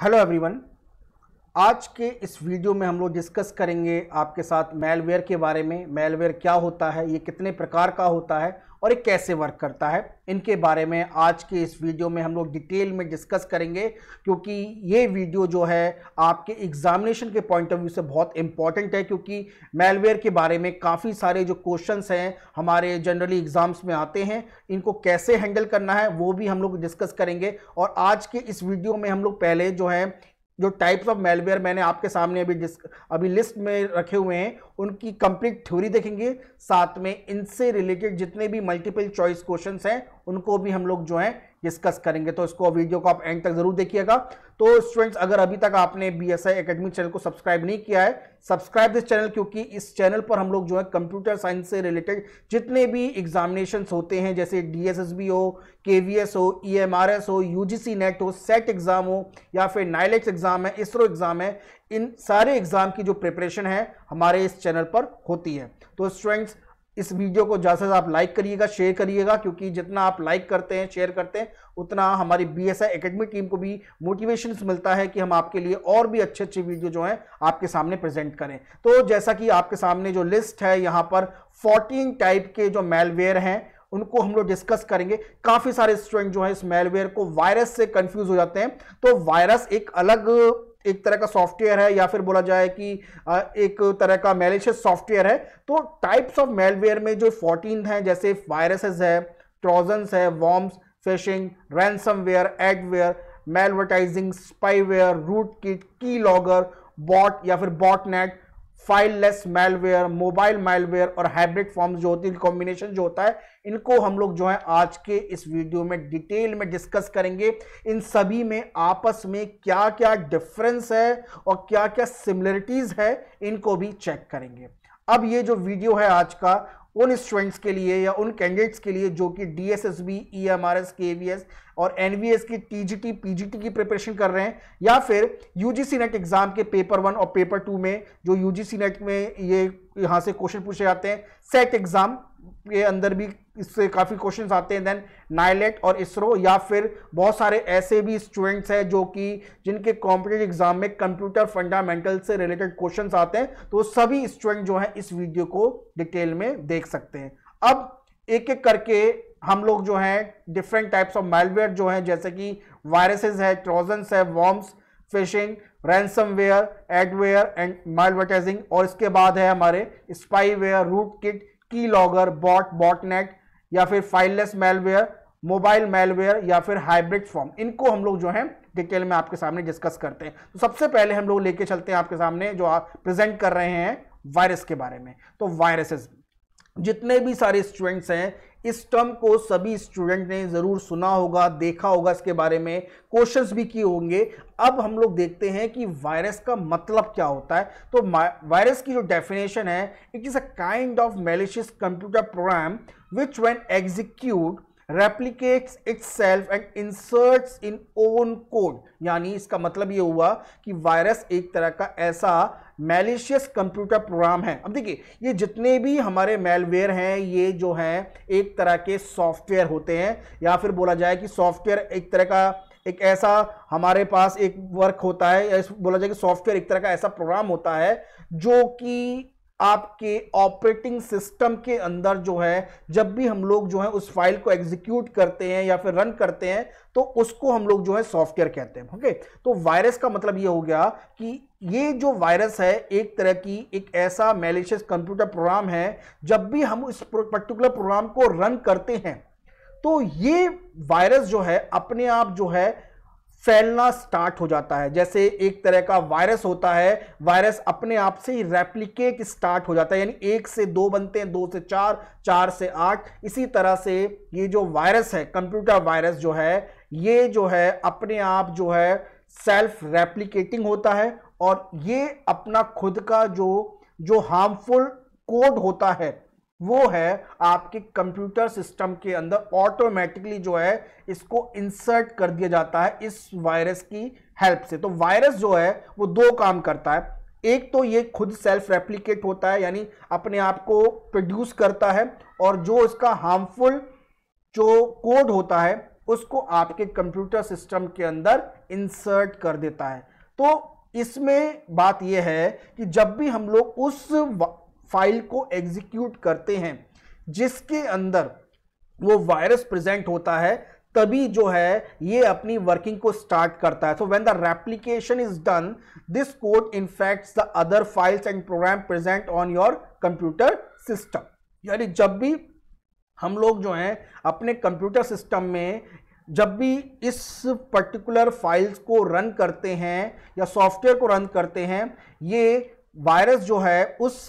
Hello everyone, आज के इस वीडियो में हम लोग डिस्कस करेंगे आपके साथ मेलवेयर के बारे में मेलवेयर क्या होता है ये कितने प्रकार का होता है और ये कैसे वर्क करता है इनके बारे में आज के इस वीडियो में हम लोग डिटेल में डिस्कस करेंगे क्योंकि ये वीडियो जो है आपके एग्जामिनेशन के पॉइंट ऑफ व्यू से बहुत इंपॉर्टेंट है क्योंकि मेलवेयर के बारे में काफ़ी सारे जो क्वेश्चंस हैं हमारे जनरली एग्ज़ाम्स में आते हैं इनको कैसे हैंडल करना है वो भी हम लोग डिस्कस करेंगे और आज के इस वीडियो में हम लोग पहले जो है जो टाइप्स ऑफ मेलवेयर मैंने आपके सामने अभी डिस्क अभी लिस्ट में रखे हुए हैं उनकी कंप्लीट थ्योरी देखेंगे साथ में इनसे रिलेटेड जितने भी मल्टीपल चॉइस क्वेश्चंस हैं उनको भी हम लोग जो है डिस्कस करेंगे तो इसको वीडियो को आप एंड तक जरूर देखिएगा तो स्टूडेंट्स अगर अभी तक आपने बी एस चैनल को सब्सक्राइब नहीं किया है सब्सक्राइब दिस चैनल क्योंकि इस चैनल पर हम लोग जो है कंप्यूटर साइंस से रिलेटेड जितने भी एग्जामिनेशन होते हैं जैसे डी एस एस बी हो के वी एस हो ई एम आर एस हो यू नेट हो सेट एग्ज़ाम e हो या फिर नाइलेट्स एग्ज़ाम e है इसरो एग्ज़ाम है इन सारे एग्ज़ाम की जो प्रिपरेशन है हमारे इस चैनल पर होती है तो स्टूडेंट्स इस वीडियो को ज़्यादा से ज़्यादा आप लाइक करिएगा शेयर करिएगा क्योंकि जितना आप लाइक करते हैं शेयर करते हैं उतना हमारी बी एस टीम को भी मोटिवेशन मिलता है कि हम आपके लिए और भी अच्छे अच्छे वीडियो जो हैं आपके सामने प्रेजेंट करें तो जैसा कि आपके सामने जो लिस्ट है यहाँ पर फोर्टीन टाइप के जो मेलवेयर हैं उनको हम लोग डिस्कस करेंगे काफ़ी सारे स्टूडेंट जो हैं इस मेलवेयर को वायरस से कंफ्यूज हो जाते हैं तो वायरस एक अलग एक तरह का सॉफ्टवेयर है या फिर बोला जाए कि एक तरह का मेलिशियस सॉफ्टवेयर है तो टाइप्स ऑफ मेलवेयर में जो फोर्टीन हैं जैसे वायरसेस है ट्रोजन्स है worms phishing ware adware malvertising spyware rootkit keylogger bot या फिर botnet fileless malware mobile malware और हाइब्रिड फॉर्म जो होती है कॉम्बिनेशन जो होता है इनको हम लोग जो है आज के इस वीडियो में डिटेल में डिस्कस करेंगे इन सभी में आपस में क्या क्या डिफरेंस है और क्या क्या सिमिलरिटीज है इनको भी चेक करेंगे अब ये जो वीडियो है आज का उन स्टूडेंट्स के लिए या उन कैंडिडेट्स के लिए जो कि D S S B E M R S K V S और एन वी एस की T G T P G T की प्रिपरेशन कर रहे हैं या फिर U G C NET exam के पेपर वन और पेपर टू में जो यू जी सी नेट में ये यहाँ से क्वेश्चन पूछे जाते हैं सेट एग्जाम के अंदर भी इससे काफ़ी क्वेश्चन आते हैं देन नाइलेट और इसरो या फिर बहुत सारे ऐसे भी स्टूडेंट्स हैं जो कि जिनके कॉम्पिटेटिव एग्जाम में कंप्यूटर फंडामेंटल से रिलेटेड क्वेश्चन आते हैं तो सभी स्टूडेंट जो हैं इस वीडियो को डिटेल में देख सकते हैं अब एक एक करके हम लोग जो हैं डिफरेंट टाइप्स ऑफ माइलवेयर जो हैं जैसे कि वायरसेस है ट्रोजन्स है worms phishing ransomware adware and malvertising और इसके बाद है हमारे spyware rootkit keylogger bot botnet या फिर फाइललेस मेलवेयर मोबाइल मेलवेयर या फिर हाइब्रिड फॉर्म इनको हम लोग जो है डिटेल में आपके सामने डिस्कस करते हैं तो सबसे पहले हम लोग लेके चलते हैं आपके सामने जो आप प्रेजेंट कर रहे हैं वायरस के बारे में तो वायरसेस जितने भी सारे स्टूडेंट्स हैं इस टर्म को सभी स्टूडेंट ने ज़रूर सुना होगा देखा होगा इसके बारे में क्वेश्चंस भी किए होंगे अब हम लोग देखते हैं कि वायरस का मतलब क्या होता है तो वायरस की जो डेफिनेशन है it is a kind of malicious computer program which when execute replicates itself and inserts in own code यानी इसका मतलब ये हुआ कि वायरस एक तरह का ऐसा मैलिशियस कंप्यूटर प्रोग्राम है अब देखिए ये जितने भी हमारे मेलवेयर हैं ये जो हैं एक तरह के सॉफ्टवेयर होते हैं या फिर बोला जाए कि सॉफ्टवेयर एक तरह का एक ऐसा हमारे पास एक वर्क होता है या बोला जाए कि सॉफ्टवेयर एक तरह का ऐसा प्रोग्राम होता है जो कि आपके ऑपरेटिंग सिस्टम के अंदर जो है जब भी हम लोग जो है उस फाइल को एग्जीक्यूट करते हैं या फिर रन करते हैं तो उसको हम लोग जो है सॉफ्टवेयर कहते हैं ओके तो वायरस का मतलब ये हो गया कि ये जो वायरस है एक तरह की एक ऐसा मेलिशियस कंप्यूटर प्रोग्राम है जब भी हम इस पर्टिकुलर प्रोग्राम को रन करते हैं तो ये वायरस जो है अपने आप जो है फैलना स्टार्ट हो जाता है जैसे एक तरह का वायरस होता है वायरस अपने आप से ही रेप्लिकेट स्टार्ट हो जाता है यानी एक से दो बनते हैं दो से चार चार से आठ इसी तरह से ये जो वायरस है कंप्यूटर वायरस जो है ये जो है अपने आप जो है सेल्फ रेप्लिकेटिंग होता है और ये अपना खुद का जो जो हार्मफुल कोड होता है वो है आपके कंप्यूटर सिस्टम के अंदर ऑटोमेटिकली जो है इसको इंसर्ट कर दिया जाता है इस वायरस की हेल्प से तो वायरस जो है वो दो काम करता है एक तो ये खुद सेल्फ रेप्लिकेट होता है यानी अपने आप को प्रोड्यूस करता है और जो इसका हार्मफुल जो कोड होता है उसको आपके कंप्यूटर सिस्टम के अंदर इंसर्ट कर देता है तो इसमें बात यह है कि जब भी हम लोग उस फाइल को एग्जीक्यूट करते हैं जिसके अंदर वो वायरस प्रेजेंट होता है तभी जो है ये अपनी वर्किंग को स्टार्ट करता है so when the replication is done this code infects the other files and program present on your computer system यानी जब भी हम लोग जो हैं अपने कंप्यूटर सिस्टम में जब भी इस पर्टिकुलर फाइल्स को रन करते हैं या सॉफ्टवेयर को रन करते हैं ये वायरस जो है उस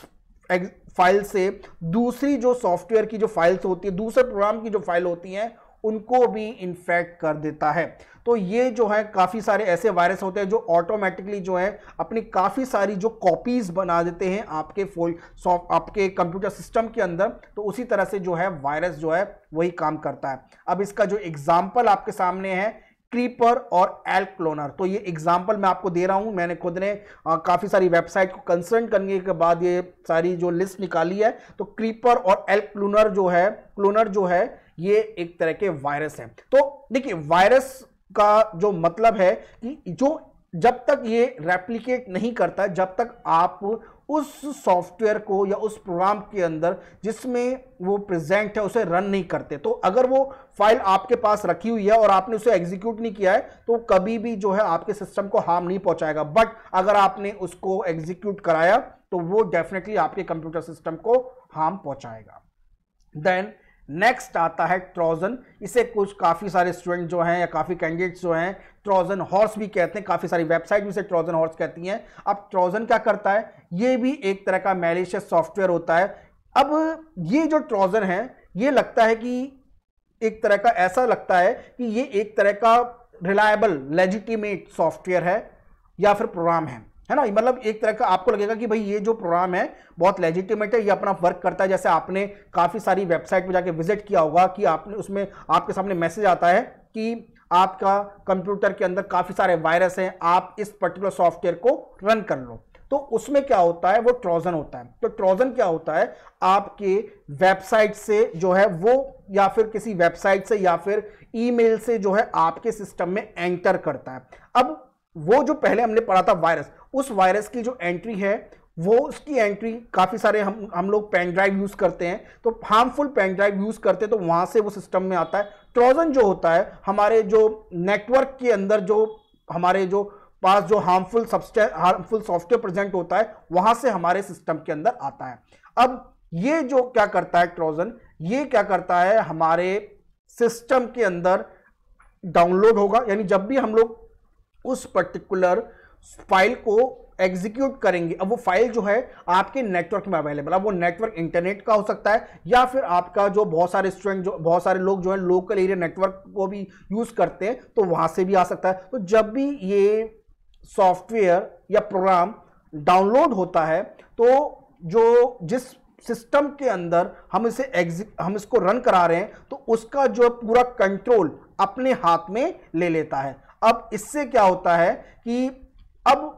फाइल से दूसरी जो सॉफ्टवेयर की जो फाइल्स होती है दूसरे प्रोग्राम की जो फाइल होती हैं उनको भी इन्फेक्ट कर देता है तो ये जो है काफ़ी सारे ऐसे वायरस होते हैं जो ऑटोमेटिकली जो है अपनी काफ़ी सारी जो कॉपीज बना देते हैं आपके फोल सॉफ्ट आपके कंप्यूटर सिस्टम के अंदर तो उसी तरह से जो है वायरस जो है वही काम करता है अब इसका जो एग्जाम्पल आपके सामने है क्रीपर और एल्क्लोनर तो ये एग्जाम्पल मैं आपको दे रहा हूँ मैंने खुद ने काफ़ी सारी वेबसाइट को कंसल्ट करने के बाद ये सारी जो लिस्ट निकाली है तो क्रीपर और एल्क्लोनर जो है क्लोनर जो है ये एक तरह के वायरस हैं तो देखिए वायरस का जो मतलब है कि जो जब तक ये रेप्लीकेट नहीं करता जब तक आप उस सॉफ्टवेयर को या उस प्रोग्राम के अंदर जिसमें वो प्रेजेंट है उसे रन नहीं करते तो अगर वो फाइल आपके पास रखी हुई है और आपने उसे एग्जीक्यूट नहीं किया है तो कभी भी जो है आपके सिस्टम को हार्म नहीं पहुंचाएगा बट अगर आपने उसको एग्जीक्यूट कराया तो वो डेफिनेटली आपके कंप्यूटर सिस्टम को हार्म पहुंचाएगा देन नेक्स्ट आता है ट्रोजन इसे कुछ काफ़ी सारे स्टूडेंट जो हैं या काफ़ी कैंडिडेट्स जो हैं ट्रोजन हॉर्स भी कहते हैं काफ़ी सारी वेबसाइट भी इसे ट्रोजन हॉर्स कहती हैं अब ट्रोजन क्या करता है ये भी एक तरह का मैलिशियस सॉफ्टवेयर होता है अब ये जो ट्रोजन है ये लगता है कि एक तरह का ऐसा लगता है कि ये एक तरह का रिलायबल लेजिटिमेट सॉफ्टवेयर है या फिर प्रोग्राम है है ना मतलब एक तरह का आपको लगेगा कि भाई ये जो प्रोग्राम है बहुत लेजिटिमेट है ये अपना वर्क करता है जैसे आपने काफ़ी सारी वेबसाइट पर जाके विजिट किया होगा कि आपने उसमें आपके सामने मैसेज आता है कि आपका कंप्यूटर के अंदर काफ़ी सारे वायरस हैं आप इस पर्टिकुलर सॉफ्टवेयर को रन कर लो तो उसमें क्या होता है वो ट्रोजन होता है तो ट्रोजन क्या होता है आपके वेबसाइट से जो है वो या फिर किसी वेबसाइट से या फिर ईमेल से जो है आपके सिस्टम में एंटर करता है अब वो जो पहले हमने पढ़ा था वायरस उस वायरस की जो एंट्री है वो उसकी एंट्री काफ़ी सारे हम हम लोग पेन ड्राइव यूज़ करते हैं तो हार्मफुल पेन ड्राइव यूज़ करते हैं तो वहाँ से वो सिस्टम में आता है ट्रोजन जो होता है हमारे जो नेटवर्क के अंदर जो हमारे जो पास जो हार्मफुल सब्सटे हार्मफुल सॉफ्टवेयर प्रेजेंट होता है वहाँ से हमारे सिस्टम के अंदर आता है अब ये जो क्या करता है ट्रोजन ये क्या करता है हमारे सिस्टम के अंदर डाउनलोड होगा यानी जब भी हम लोग उस पर्टिकुलर फाइल को एग्जीक्यूट करेंगे अब वो फाइल जो है आपके नेटवर्क में अवेलेबल अब वो नेटवर्क इंटरनेट का हो सकता है या फिर आपका जो बहुत सारे स्टूडेंट जो बहुत सारे लोग जो है लोकल एरिया नेटवर्क को भी यूज़ करते हैं तो वहाँ से भी आ सकता है तो जब भी ये सॉफ्टवेयर या प्रोग्राम डाउनलोड होता है तो जो जिस सिस्टम के अंदर हम इसे एग्जिक हम इसको रन करा रहे हैं तो उसका जो पूरा कंट्रोल अपने हाथ में ले लेता है अब इससे क्या होता है कि अब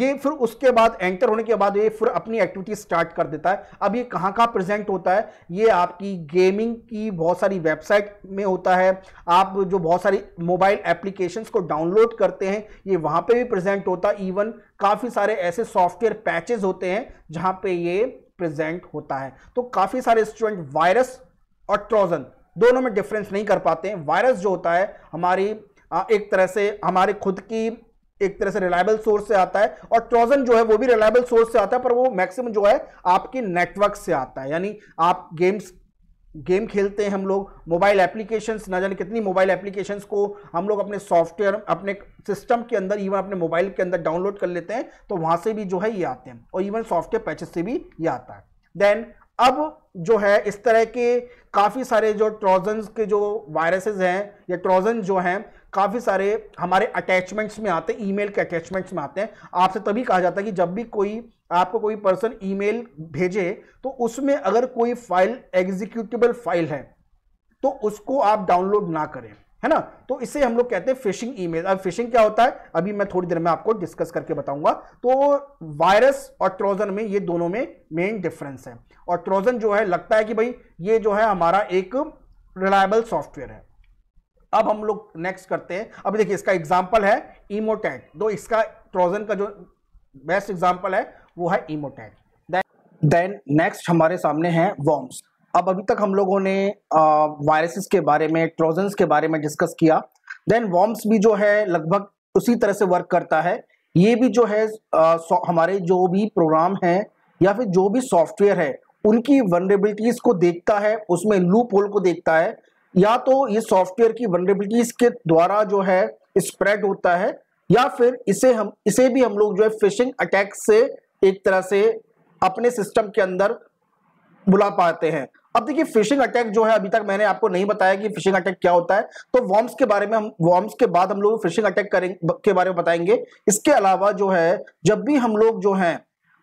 ये फिर उसके बाद एंटर होने के बाद ये फिर अपनी एक्टिविटी स्टार्ट कर देता है अब ये कहाँ कहाँ प्रेजेंट होता है ये आपकी गेमिंग की बहुत सारी वेबसाइट में होता है आप जो बहुत सारी मोबाइल एप्लीकेशंस को डाउनलोड करते हैं ये वहाँ पे भी प्रेजेंट होता है इवन काफ़ी सारे ऐसे सॉफ्टवेयर पैचेज होते हैं जहाँ पर ये प्रजेंट होता है तो काफ़ी सारे स्टूडेंट वायरस और ट्रोजन दोनों में डिफरेंस नहीं कर पाते हैं वायरस जो होता है हमारी एक तरह से हमारे खुद की एक तरह से रिलायबल सोर्स से आता है और ट्रोजन जो है वो भी रिलायबल सोर्स से आता है पर वो मैक्सिमम जो है आपके नेटवर्क से आता है यानी आप गेम्स गेम खेलते हैं हम लोग मोबाइल एप्लीकेशंस ना जाने कितनी मोबाइल एप्लीकेशंस को हम लोग अपने सॉफ्टवेयर अपने सिस्टम के अंदर इवन अपने मोबाइल के अंदर डाउनलोड कर लेते हैं तो वहाँ से भी जो है ये आते हैं और इवन सॉफ्टवेयर पैचेस से भी ये आता है देन अब जो है इस तरह के काफ़ी सारे जो ट्रोजन्स के जो वायरसेस हैं या ट्रोजन जो हैं काफ़ी सारे हमारे अटैचमेंट्स में आते हैं ईमेल के अटैचमेंट्स में आते हैं आपसे तभी कहा जाता है कि जब भी कोई आपको कोई पर्सन ईमेल भेजे तो उसमें अगर कोई फाइल एग्जीक्यूटिबल फाइल है तो उसको आप डाउनलोड ना करें है ना तो इसे हम लोग कहते हैं फिशिंग ईमेल अब फिशिंग क्या होता है अभी मैं थोड़ी देर में आपको डिस्कस करके बताऊंगा तो वायरस और ट्रोजन में ये दोनों में मेन डिफरेंस है और ट्रोजन जो है लगता है कि भाई ये जो है हमारा एक रिलायबल सॉफ्टवेयर है अब हम लोग नेक्स्ट करते हैं अभी देखिए इसका एग्जाम्पल है इमोटैक दो इसका ट्रोजन का जो बेस्ट एग्जाम्पल है वो है इमोटैक देन नेक्स्ट हमारे सामने है वॉम्स अब अभी तक हम लोगों ने वायरसेस के बारे में ट्रोजन के बारे में डिस्कस किया देन वॉम्स भी जो है लगभग उसी तरह से वर्क करता है ये भी जो है आ, हमारे जो भी प्रोग्राम है या फिर जो भी सॉफ्टवेयर है उनकी वनरेबिलिटीज को देखता है उसमें लूप होल को देखता है या तो ये सॉफ्टवेयर की वनरेबिलिटीज के द्वारा जो है स्प्रेड होता है या फिर इसे हम इसे भी हम लोग जो है फिशिंग अटैक से एक तरह से अपने सिस्टम के अंदर बुला पाते हैं अब देखिए फिशिंग अटैक जो है अभी तक मैंने आपको नहीं बताया कि फिशिंग अटैक क्या होता है तो वॉर्म्स के बारे में हम वॉर्म्स के बाद हम लोग फिशिंग अटैक करेंगे के बारे में बताएंगे इसके अलावा जो है जब भी हम लोग जो है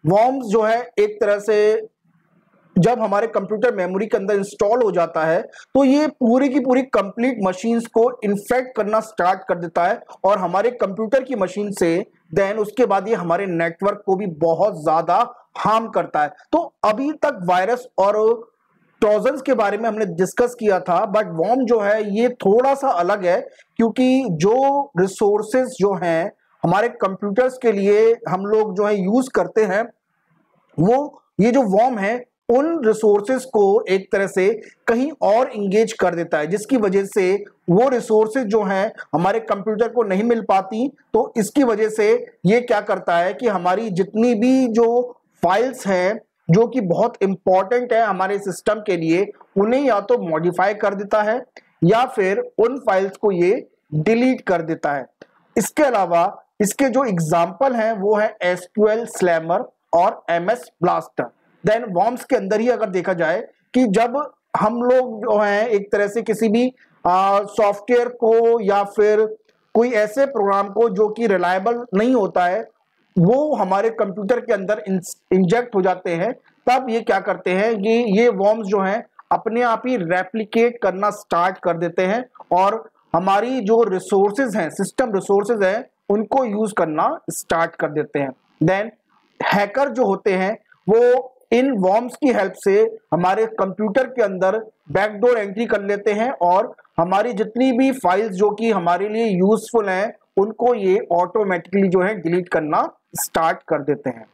वॉर्म्स जो है एक तरह से जब हमारे कंप्यूटर मेमोरी के अंदर इंस्टॉल हो जाता है तो ये पूरी की पूरी कंप्लीट मशीन्स को इन्फेक्ट करना स्टार्ट कर देता है और हमारे कंप्यूटर की मशीन से देन उसके बाद ये हमारे नेटवर्क को भी बहुत ज्यादा हार्म करता है तो अभी तक वायरस और ट्रोजन के बारे में हमने डिस्कस किया था बट वॉम जो है ये थोड़ा सा अलग है क्योंकि जो रिसोर्सेस जो हैं हमारे कंप्यूटर्स के लिए हम लोग जो है यूज करते हैं वो ये जो वॉम है उन रिसोर्सेज को एक तरह से कहीं और इंगेज कर देता है जिसकी वजह से वो रिसोर्सेज जो हैं हमारे कंप्यूटर को नहीं मिल पाती तो इसकी वजह से ये क्या करता है कि हमारी जितनी भी जो फाइल्स हैं जो कि बहुत इंपॉर्टेंट है हमारे सिस्टम के लिए उन्हें या तो मॉडिफाई कर देता है या फिर उन फाइल्स को ये डिलीट कर देता है इसके अलावा इसके जो एग्जाम्पल हैं वो है एस स्लैमर और M S blaster then worms के अंदर ही अगर देखा जाए कि जब हम लोग जो है एक तरह से किसी भी सॉफ्टवेयर को या फिर कोई ऐसे प्रोग्राम को जो कि रिलायबल नहीं होता है वो हमारे कंप्यूटर के अंदर इंजेक्ट हो जाते हैं तब ये क्या करते हैं कि ये वॉम्स जो हैं अपने आप ही रेप्लीकेट करना स्टार्ट कर देते हैं और हमारी जो रिसोर्सेज हैं सिस्टम रिसोर्सेज हैं उनको यूज करना स्टार्ट कर देते हैं देन हैकर जो होते हैं वो इन वॉर्म्स की हेल्प से हमारे कंप्यूटर के अंदर बैकडोर एंट्री कर लेते हैं और हमारी जितनी भी फाइल्स जो कि हमारे लिए यूजफुल हैं उनको ये ऑटोमेटिकली जो है डिलीट करना स्टार्ट कर देते हैं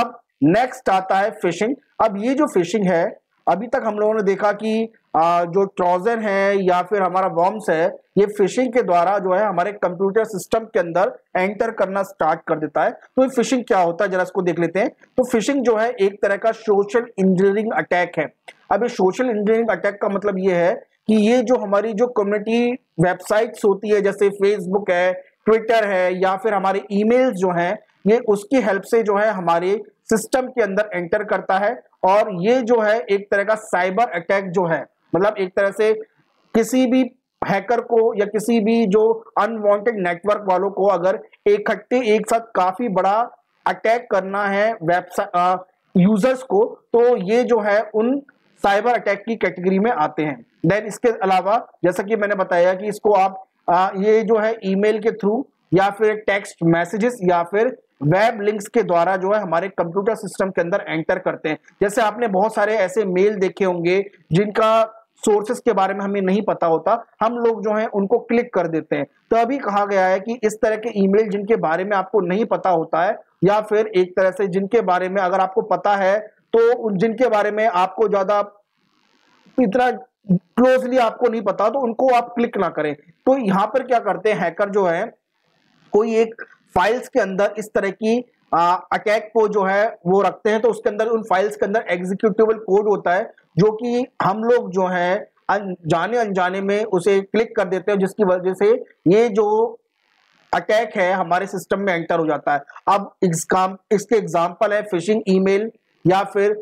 अब नेक्स्ट आता है फिशिंग अब ये जो फिशिंग है अभी तक हम लोगों ने देखा कि जो ट्राउजर है या फिर हमारा वॉर्म्स है ये फिशिंग के द्वारा जो है हमारे कंप्यूटर सिस्टम के अंदर एंटर करना स्टार्ट कर देता है तो ये फिशिंग क्या होता है जरा इसको देख लेते हैं तो फिशिंग जो है एक तरह का सोशल इंजीनियरिंग अटैक है अब ये सोशल इंजीनियरिंग अटैक का मतलब ये है कि ये जो हमारी जो कम्युनिटी वेबसाइट्स होती है जैसे फेसबुक है ट्विटर है या फिर हमारे ईमेल्स जो हैं ये उसकी हेल्प से जो है हमारे सिस्टम के अंदर एंटर करता है और ये जो है एक तरह का साइबर अटैक जो है मतलब एक तरह से किसी भी हैकर को या किसी भी जो अनवांटेड नेटवर्क वालों को अगर इकट्ठे एक साथ काफी बड़ा अटैक करना है वेबसाइट यूजर्स को तो ये जो है उन साइबर अटैक की कैटेगरी में आते हैं देन इसके अलावा जैसा कि मैंने बताया कि इसको आप आ, ये जो है ईमेल के थ्रू या फिर टेक्स्ट मैसेजेस या फिर वेब लिंक्स के द्वारा जो है हमारे कंप्यूटर सिस्टम के अंदर एंटर करते हैं जैसे आपने बहुत सारे ऐसे मेल देखे होंगे जिनका सोर्सेस के बारे में हमें नहीं पता होता हम लोग जो है उनको क्लिक कर देते हैं तभी तो कहा गया है कि इस तरह के ईमेल जिनके बारे में आपको नहीं पता होता है या फिर एक तरह से जिनके बारे में अगर आपको पता है तो जिनके बारे में आपको ज्यादा इतना क्लोजली आपको नहीं पता तो उनको आप क्लिक ना करें तो यहाँ पर क्या करते हैं हैकर जो है कोई एक फाइल्स के अंदर इस तरह की अटैक को जो है वो रखते हैं तो उसके अंदर उन फाइल्स के अंदर एग्जीक्यूटिवल कोड होता है जो कि हम लोग जो है जाने अनजाने में उसे क्लिक कर देते हैं जिसकी वजह से ये जो अटैक है हमारे सिस्टम में एंटर हो जाता है अब इस काम इसके एग्जाम्पल है फिशिंग ईमेल या फिर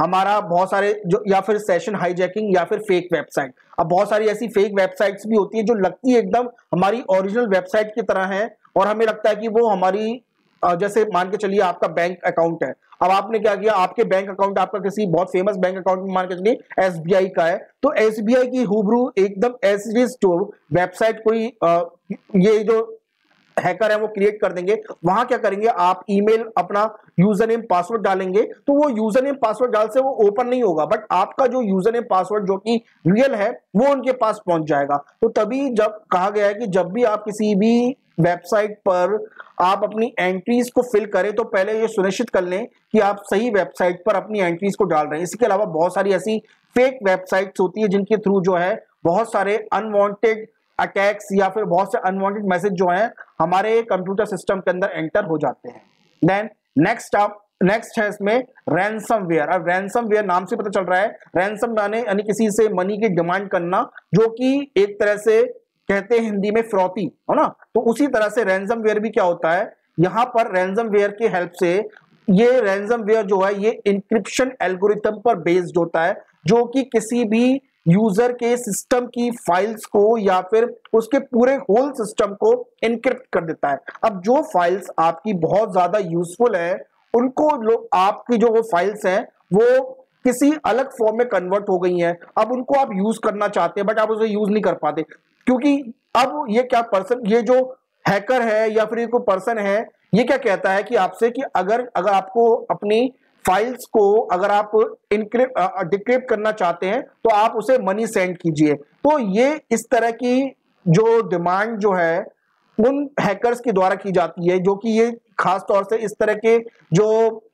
हमारा बहुत सारे जो या फिर सेशन हाईजैकिंग या फिर फेक वेबसाइट अब बहुत सारी ऐसी फेक वेबसाइट्स भी होती है जो लगती है एकदम हमारी ओरिजिनल वेबसाइट की तरह है और हमें लगता है कि वो हमारी जैसे मान के चलिए आपका बैंक अकाउंट है अब आपने क्या किया आपके बैंक अकाउंट आपका किसी बहुत फेमस बैंक अकाउंट में मान के चलिए एसबीआई का है तो एसबीआई की हुबरू एकदम एस स्टोर वेबसाइट कोई ये जो हैकर है वो क्रिएट कर देंगे वहां क्या करेंगे आप ईमेल अपना यूजर नेम पासवर्ड डालेंगे तो वो यूजर नेम पासवर्ड डाल से वो ओपन नहीं होगा बट आपका जो यूजर नेम पासवर्ड जो कि रियल है वो उनके पास पहुंच जाएगा तो तभी जब कहा गया है कि जब भी आप किसी भी वेबसाइट पर आप अपनी एंट्रीज को फिल करें तो पहले ये सुनिश्चित कर लें कि आप सही वेबसाइट पर अपनी एंट्रीज को डाल रहे हैं इसके अलावा बहुत सारी ऐसी फेक वेबसाइट्स होती है जिनके थ्रू जो है बहुत सारे अनवांटेड अटैक्स या फिर बहुत से अनवांटेड मैसेज जो हैं हमारे कंप्यूटर सिस्टम के अंदर एंटर हो जाते हैं देन नेक्स्ट आप नेक्स्ट है इसमें रैनसम वेयर अब रैनसम वेयर नाम से पता चल रहा है रैनसम यानी किसी से मनी की डिमांड करना जो कि एक तरह से कहते हैं हिंदी में फ्रॉती है ना तो उसी तरह से रैंजम वेयर भी क्या होता है यहां पर रैंजम वेयर की हेल्प से ये रैंजम वेयर जो है ये इंक्रिप्शन एल्गोरिथम पर बेस्ड होता है जो कि किसी भी यूजर के सिस्टम की फाइल्स को या फिर उसके पूरे होल सिस्टम को इनक्रिप्ट कर देता है अब जो फाइल्स आपकी बहुत ज्यादा यूजफुल है उनको लोग आपकी जो वो फाइल्स हैं वो किसी अलग फॉर्म में कन्वर्ट हो गई हैं अब उनको आप यूज करना चाहते हैं बट आप उसे यूज नहीं कर पाते क्योंकि अब ये क्या पर्सन ये जो हैकर है या फिर कोई पर्सन है ये क्या कहता है कि आपसे कि अगर अगर आपको अपनी फाइल्स को अगर आप इनक्रिप्ट डिक्रिप्ट करना चाहते हैं तो आप उसे मनी सेंड कीजिए तो ये इस तरह की जो डिमांड जो है उन हैकर्स के द्वारा की जाती है जो कि ये खास तौर से इस तरह के जो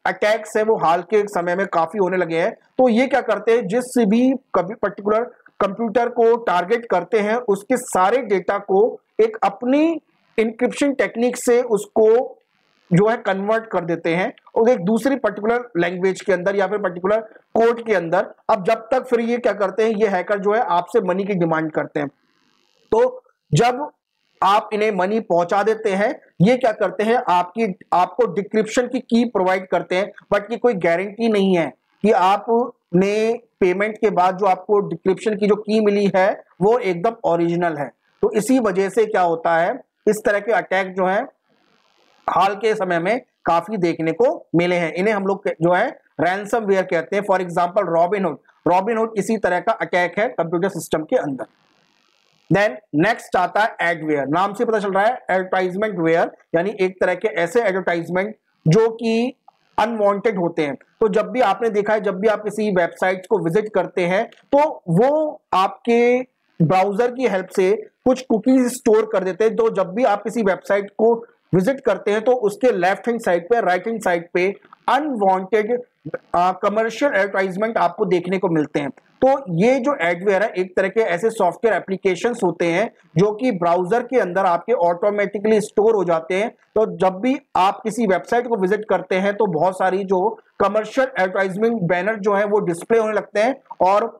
अटैक्स है वो हाल के समय में काफी होने लगे हैं तो ये क्या करते हैं जिस भी कभी पर्टिकुलर कंप्यूटर को टारगेट करते हैं उसके सारे डेटा को एक अपनी इंक्रिप्शन टेक्निक से उसको जो है कन्वर्ट कर देते हैं और एक दूसरी पर्टिकुलर लैंग्वेज के अंदर या फिर पर्टिकुलर कोड के अंदर अब जब तक फिर ये क्या करते हैं ये हैकर जो है आपसे मनी की डिमांड करते हैं तो जब आप इन्हें मनी पहुंचा देते हैं ये क्या करते हैं आपकी आपको डिक्रिप्शन की की प्रोवाइड करते हैं बट की कोई गारंटी नहीं है कि आप ने पेमेंट के बाद जो आपको डिक्रिप्शन की जो की मिली है वो एकदम ओरिजिनल है तो इसी वजह से क्या होता है इस तरह के अटैक जो है हाल के समय में काफी देखने को मिले हैं इन्हें हम लोग जो है रैंसम वेयर कहते हैं फॉर एग्जाम्पल रॉबिनहुड रॉबिनहुड इसी तरह का अटैक है कंप्यूटर सिस्टम के अंदर देन नेक्स्ट आता है एडवेयर नाम से पता चल रहा है एडवर्टाइजमेंट वेयर यानी एक तरह के ऐसे एडवर्टाइजमेंट जो कि अनवांटेड होते हैं तो जब भी आपने देखा है जब भी आप किसी वेबसाइट को विजिट करते हैं तो वो आपके ब्राउजर की हेल्प से कुछ कुकीज स्टोर कर देते हैं तो जब भी आप किसी वेबसाइट को विजिट करते हैं तो उसके लेफ्ट हैंड साइड पे राइट हैंड साइड पे अनवांटेड कमर्शियल एडवर्टाइजमेंट आपको देखने को मिलते हैं तो ये जो एडवेयर है एक तरह के ऐसे सॉफ्टवेयर एप्लीकेशंस होते हैं जो कि ब्राउजर के अंदर आपके ऑटोमेटिकली स्टोर हो जाते हैं तो जब भी आप किसी वेबसाइट को विजिट करते हैं तो बहुत सारी जो कमर्शियल एडवर्टाइजमेंट बैनर जो है वो डिस्प्ले होने लगते हैं और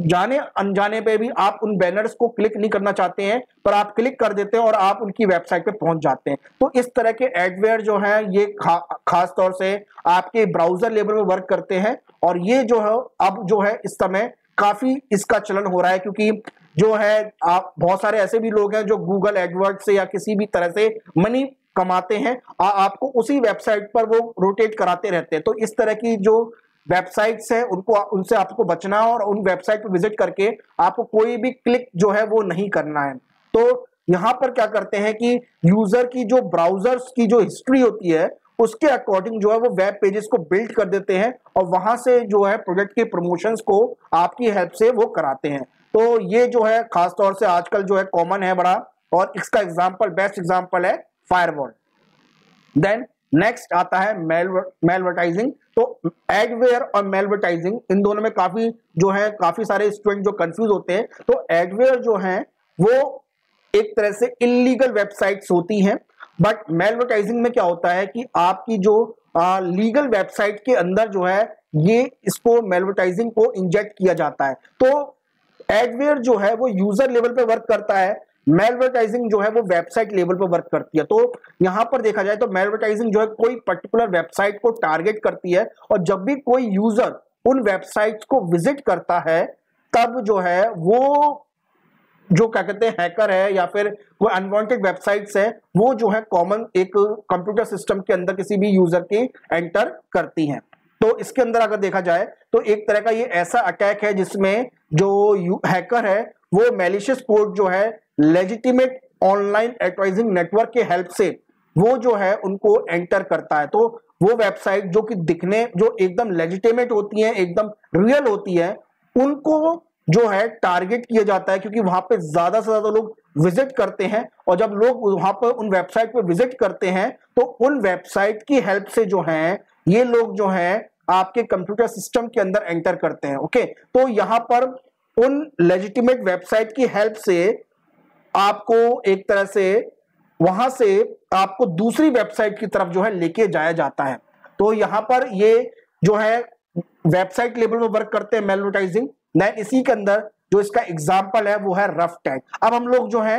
जाने अनजाने पे भी आप उन बैनर्स को क्लिक नहीं करना चाहते हैं पर आप क्लिक कर देते हैं और आप उनकी वेबसाइट पे पहुंच जाते हैं तो इस तरह के एडवेयर जो है ये खा, खास तौर से आपके ब्राउजर लेवल में वर्क करते हैं और ये जो है अब जो है इस समय काफी इसका चलन हो रहा है क्योंकि जो है आप बहुत सारे ऐसे भी लोग हैं जो गूगल एडवर्ड से या किसी भी तरह से मनी कमाते हैं आ, आपको उसी वेबसाइट पर वो रोटेट कराते रहते हैं तो इस तरह की जो वेबसाइट्स है उनको उनसे आपको बचना है और उन वेबसाइट पर विजिट करके आपको कोई भी क्लिक जो है वो नहीं करना है तो यहाँ पर क्या करते हैं कि यूजर की जो ब्राउजर्स की जो हिस्ट्री होती है उसके अकॉर्डिंग जो है वो वेब पेजेस को बिल्ड कर देते हैं और वहां से जो है प्रोडक्ट के प्रमोशंस को आपकी हेल्प से वो कराते हैं तो ये जो है खासतौर से आजकल जो है कॉमन है बड़ा और इसका एग्जाम्पल बेस्ट एग्जाम्पल है फायरवॉल देन नेक्स्ट आता है मेलवर्टाइजिंग तो एडवेयर और मेलवर्टाइजिंग इन दोनों में काफी जो है काफी सारे स्टूडेंट जो कंफ्यूज होते हैं तो एडवेयर जो है वो एक तरह से इलीगल वेबसाइट्स होती हैं बट मेलवर्टाइजिंग में क्या होता है कि आपकी जो आ, लीगल वेबसाइट के अंदर जो है ये इसको मेलवर्टाइजिंग को इंजेक्ट किया जाता है तो एडवेयर जो है वो यूजर लेवल पे वर्क करता है मेलवर्टाइजिंग जो है वो वेबसाइट लेवल पर वर्क करती है तो यहां पर देखा जाए तो मेलवर्टाइजिंग जो है कोई पर्टिकुलर वेबसाइट को टारगेट करती है और जब भी कोई यूजर उन वेबसाइट्स को विजिट करता है तब जो है वो जो क्या कहते हैं हैकर है या फिर वो अनवांटेड वेबसाइट्स है वो जो है कॉमन एक कंप्यूटर सिस्टम के अंदर किसी भी यूजर के एंटर करती हैं तो इसके अंदर अगर देखा जाए तो एक तरह का ये ऐसा अटैक है जिसमें जो हैकर है वो मेलिशियस कोड जो है लेजिटिमेट ऑनलाइन एडवर्टाइजिंग नेटवर्क के हेल्प से वो जो है उनको एंटर करता है तो वो वेबसाइट जो कि दिखने जो एकदम लेजिटिमेट होती है एकदम रियल होती है उनको जो है टारगेट किया जाता है क्योंकि वहां पे ज्यादा से ज्यादा लोग विजिट करते हैं और जब लोग वहां पर उन वेबसाइट पे विजिट करते हैं तो उन वेबसाइट की हेल्प से जो है ये लोग जो है आपके कंप्यूटर सिस्टम के अंदर एंटर करते हैं ओके तो यहां पर उन लेजिटिमेट वेबसाइट की हेल्प से आपको एक तरह से वहां से आपको दूसरी वेबसाइट की तरफ जो है लेके जाया जाता है तो यहां पर ये जो है वेबसाइट लेवल में वर्क करते हैं मेलोटाइजिंग इसी के अंदर जो इसका एग्जाम्पल है वो है रफ टैग अब हम लोग जो है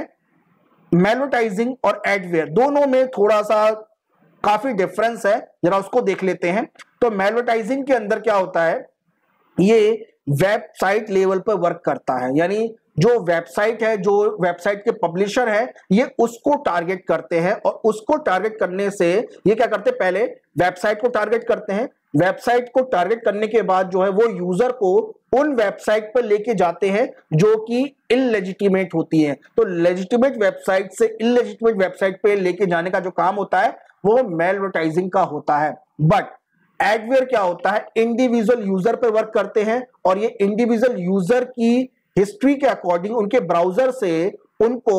मेलोटाइजिंग और एडवेयर दोनों में थोड़ा सा काफी डिफरेंस है जरा उसको देख लेते हैं तो मेलोटाइजिंग के अंदर क्या होता है ये वेबसाइट लेवल पर वर्क करता है यानी जो वेबसाइट है जो वेबसाइट के पब्लिशर है ये उसको टारगेट करते हैं और उसको टारगेट करने से ये क्या करते हैं पहले वेबसाइट को टारगेट करते हैं वेबसाइट को टारगेट करने के बाद जो है वो यूजर को उन वेबसाइट पर लेके जाते हैं जो कि इनलेजिटिमेट होती है तो लेजिटिमेट वेबसाइट से इनलेजिटिमेट वेबसाइट पर लेके जाने का जो काम होता है वो मेलवर्टाइजिंग का होता है बट एडवेयर क्या होता है इंडिविजुअल यूजर पर वर्क करते हैं और ये इंडिविजुअल यूजर की हिस्ट्री के अकॉर्डिंग उनके ब्राउजर से उनको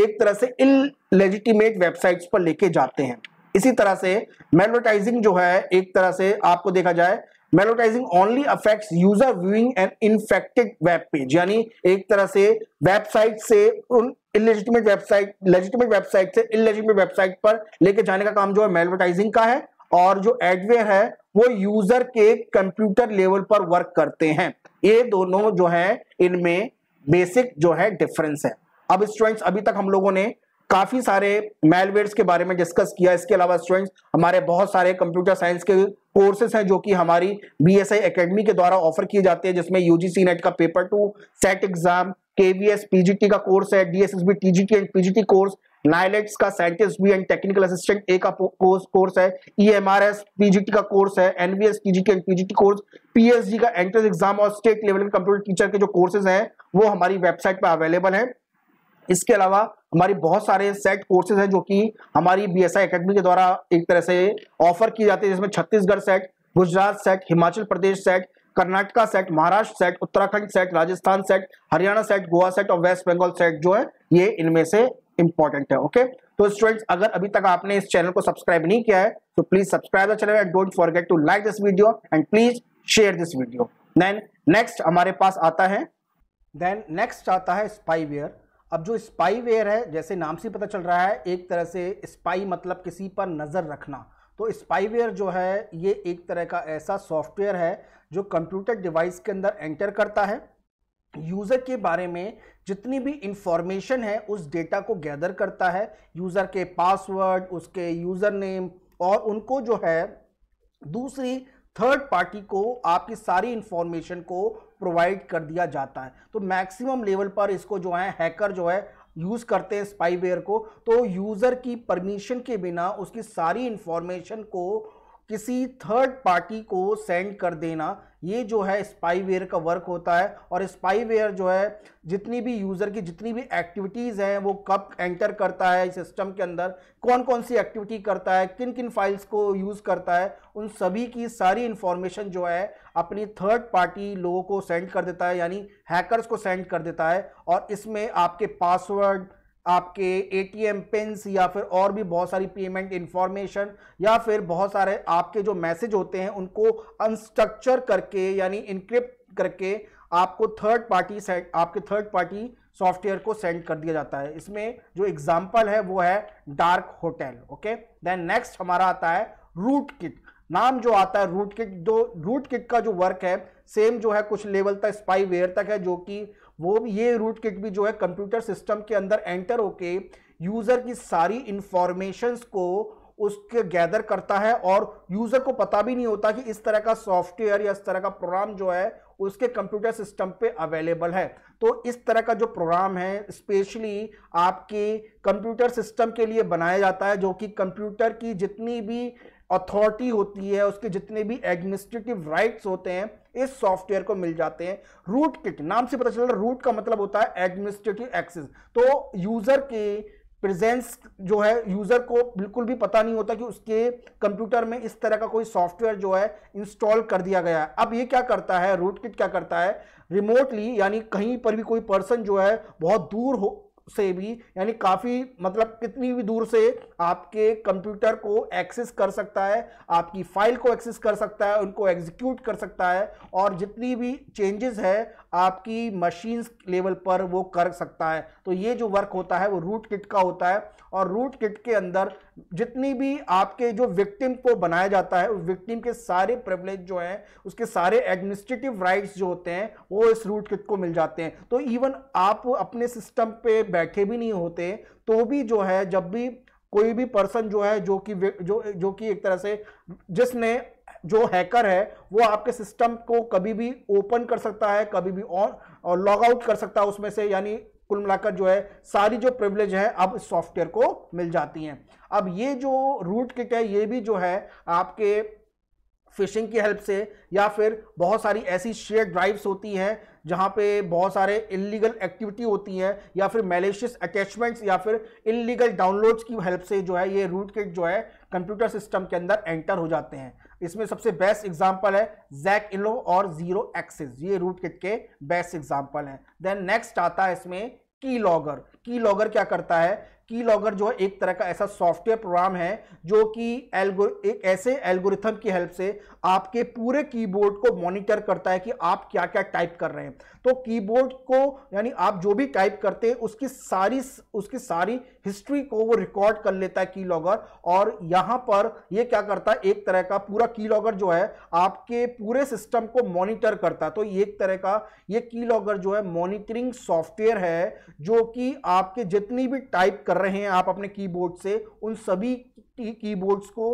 एक तरह से इलेजिटिमेट वेबसाइट्स पर लेके जाते हैं इसी तरह से मेलोटाइजिंग जो है एक तरह से आपको देखा जाए malvertising only affects user viewing and infected web page यानी एक तरह से वेबसाइट से उन इलेजिटिमेट वेबसाइट लेजिटिमेट वेबसाइट से इलेजिटिमेट वेबसाइट पर लेके जाने का काम जो है मेलोटाइजिंग का है और जो एडवेयर है वो यूजर के कंप्यूटर लेवल पर वर्क करते हैं ये दोनों जो है इनमें बेसिक जो है डिफरेंस है अब स्टूडेंट्स अभी तक हम लोगों ने काफी सारे मेलवेयर्स के बारे में डिस्कस किया इसके अलावा स्टूडेंट्स हमारे बहुत सारे कंप्यूटर साइंस के कोर्सेज हैं जो कि हमारी बी एस आई अकेडमी के द्वारा ऑफर किए जाते हैं जिसमें यूजीसी नेट का paper two SET exam KVS PGT का कोर्स है DSSB TGT and PGT course नाइलेट्स का साइंटिस्ट भी एंड टेक्निकल असिस्टेंट ए का कोर्स है ईएमआरएस e पीजीटी का कोर्स है NBS PGT and PGT course PhD का एंट्रेंस एग्जाम और स्टेट लेवल के कंप्यूटर टीचर के जो कोर्सेज हैं वो हमारी वेबसाइट पर अवेलेबल है इसके अलावा हमारी बहुत सारे सेट कोर्सेज हैं जो कि हमारी बी एस के द्वारा एक तरह से ऑफर की जाती है जिसमें Chhattisgarh SET Gujarat SET Himachal Pradesh SET Karnataka SET Maharashtra SET Uttarakhand SET Rajasthan SET Haryana SET Goa SET और वेस्ट बंगाल सेट जो है ये इनमें से इंपॉर्टेंट है ओके तो स्टूडेंट्स अगर अभी तक आपने इस चैनल को सब्सक्राइब नहीं किया है तो please subscribe channel and don't forget to like this video and please share this video then next हमारे पास आता है देन नेक्स्ट आता है स्पाईवेयर अब जो स्पाईवेयर है जैसे नाम से पता चल रहा है एक तरह से स्पाई मतलब किसी पर नज़र रखना तो स्पाईवेयर जो है ये एक तरह का ऐसा सॉफ्टवेयर है जो कंप्यूटर डिवाइस के अंदर एंटर करता है यूज़र के बारे में जितनी भी इंफॉर्मेशन है उस डेटा को गैदर करता है यूज़र के पासवर्ड उसके यूज़र नेम और उनको जो है दूसरी थर्ड पार्टी को आपकी सारी इंफॉर्मेशन को प्रोवाइड कर दिया जाता है तो मैक्सिमम लेवल पर इसको जो है हैकर जो है यूज़ करते हैं स्पाईवेयर को तो यूज़र की परमिशन के बिना उसकी सारी इंफॉर्मेशन को किसी थर्ड पार्टी को सेंड कर देना ये जो है स्पाईवेयर का वर्क होता है और स्पाईवेयर जो है जितनी भी यूज़र की जितनी भी एक्टिविटीज़ हैं वो कब एंटर करता है सिस्टम के अंदर कौन कौन सी एक्टिविटी करता है किन किन फाइल्स को यूज़ करता है उन सभी की सारी इंफॉर्मेशन जो है अपनी थर्ड पार्टी लोगों को सेंड कर देता है यानी हैकर्स को सेंड कर देता है और इसमें आपके पासवर्ड आपके एटीएम पिंस या फिर और भी बहुत सारी पेमेंट इन्फॉर्मेशन या फिर बहुत सारे आपके जो मैसेज होते हैं उनको अनस्ट्रक्चर करके यानी इनक्रिप्ट करके आपको थर्ड पार्टी सेट आपके थर्ड पार्टी सॉफ्टवेयर को सेंड कर दिया जाता है इसमें जो एग्जाम्पल है वो है dark hotel okay then next हमारा आता है रूट किट नाम जो आता है रूट किट जो रूट किट का जो वर्क है सेम जो है कुछ लेवल तक स्पाईवेयर तक है जो कि वो भी ये रूट किट भी जो है कंप्यूटर सिस्टम के अंदर एंटर होके यूज़र की सारी इंफॉर्मेशंस को उसके गैदर करता है और यूज़र को पता भी नहीं होता कि इस तरह का सॉफ्टवेयर या इस तरह का प्रोग्राम जो है उसके कंप्यूटर सिस्टम पे अवेलेबल है तो इस तरह का जो प्रोग्राम है स्पेशली आपके कंप्यूटर सिस्टम के लिए बनाया जाता है जो कि कंप्यूटर की जितनी भी अथॉरिटी होती है उसके जितने भी एडमिनिस्ट्रेटिव राइट्स होते हैं इस सॉफ्टवेयर को मिल जाते हैं रूट किट नाम से पता चल रहा रूट का मतलब होता है एडमिनिस्ट्रेटिव एक्सेस तो यूजर के प्रेजेंस जो है यूजर को बिल्कुल भी पता नहीं होता कि उसके कंप्यूटर में इस तरह का कोई सॉफ्टवेयर जो है इंस्टॉल कर दिया गया है अब ये क्या करता है रूट किट क्या करता है रिमोटली यानी कहीं पर भी कोई पर्सन जो है बहुत दूर हो से भी यानी काफ़ी मतलब कितनी भी दूर से आपके कंप्यूटर को एक्सेस कर सकता है आपकी फाइल को एक्सेस कर सकता है उनको एग्जीक्यूट कर सकता है और जितनी भी चेंजेस है आपकी मशीन्स लेवल पर वो कर सकता है तो ये जो वर्क होता है वो रूट किट का होता है और रूट किट के अंदर जितनी भी आपके जो विक्टिम को बनाया जाता है उस विक्टिम के सारे प्रिवलेज जो हैं उसके सारे एडमिनिस्ट्रेटिव राइट्स जो होते हैं वो इस रूट किट को मिल जाते हैं तो इवन आप अपने सिस्टम पे बैठे भी नहीं होते तो भी जो है जब भी कोई भी पर्सन जो है जो कि जो जो कि एक तरह से जिसने जो हैकर है वो आपके सिस्टम को कभी भी ओपन कर सकता है कभी भी ऑन और लॉग आउट कर सकता है उसमें से यानी कुल मिलाकर जो है सारी जो प्रिवलेज है अब सॉफ्टवेयर को मिल जाती हैं अब ये जो रूट किट है ये भी जो है आपके फिशिंग की हेल्प से या फिर बहुत सारी ऐसी शेयर ड्राइव्स होती हैं जहाँ पे बहुत सारे इलीगल एक्टिविटी होती हैं या फिर मेलेशियस अटैचमेंट्स या फिर इलीगल डाउनलोड्स की हेल्प से जो है ये रूट किट जो है कंप्यूटर सिस्टम के अंदर एंटर हो जाते हैं इसमें सबसे बेस्ट एग्जाम्पल है जैक इलो और जीरो एक्सिस ये रूट किट के बेस्ट एग्जाम्पल है देन नेक्स्ट आता है इसमें की लॉगर की लॉगर क्या करता है की लॉगर जो है एक तरह का ऐसा सॉफ्टवेयर प्रोग्राम है जो कि एल्गो एक ऐसे एल्गोरिथम की हेल्प से आपके पूरे कीबोर्ड को मॉनिटर करता है कि आप क्या क्या टाइप कर रहे हैं तो कीबोर्ड को यानी आप जो भी टाइप करते हैं उसकी सारी उसकी सारी हिस्ट्री को वो रिकॉर्ड कर लेता है की लॉगर और यहाँ पर ये क्या करता है एक तरह का पूरा की लॉगर जो है आपके पूरे सिस्टम को मॉनिटर करता है तो एक तरह का ये की लॉगर जो है मॉनिटरिंग सॉफ्टवेयर है जो कि आपके जितनी भी टाइप कर कर रहे हैं आप अपने कीबोर्ड से उन सभी कीबोर्ड्स को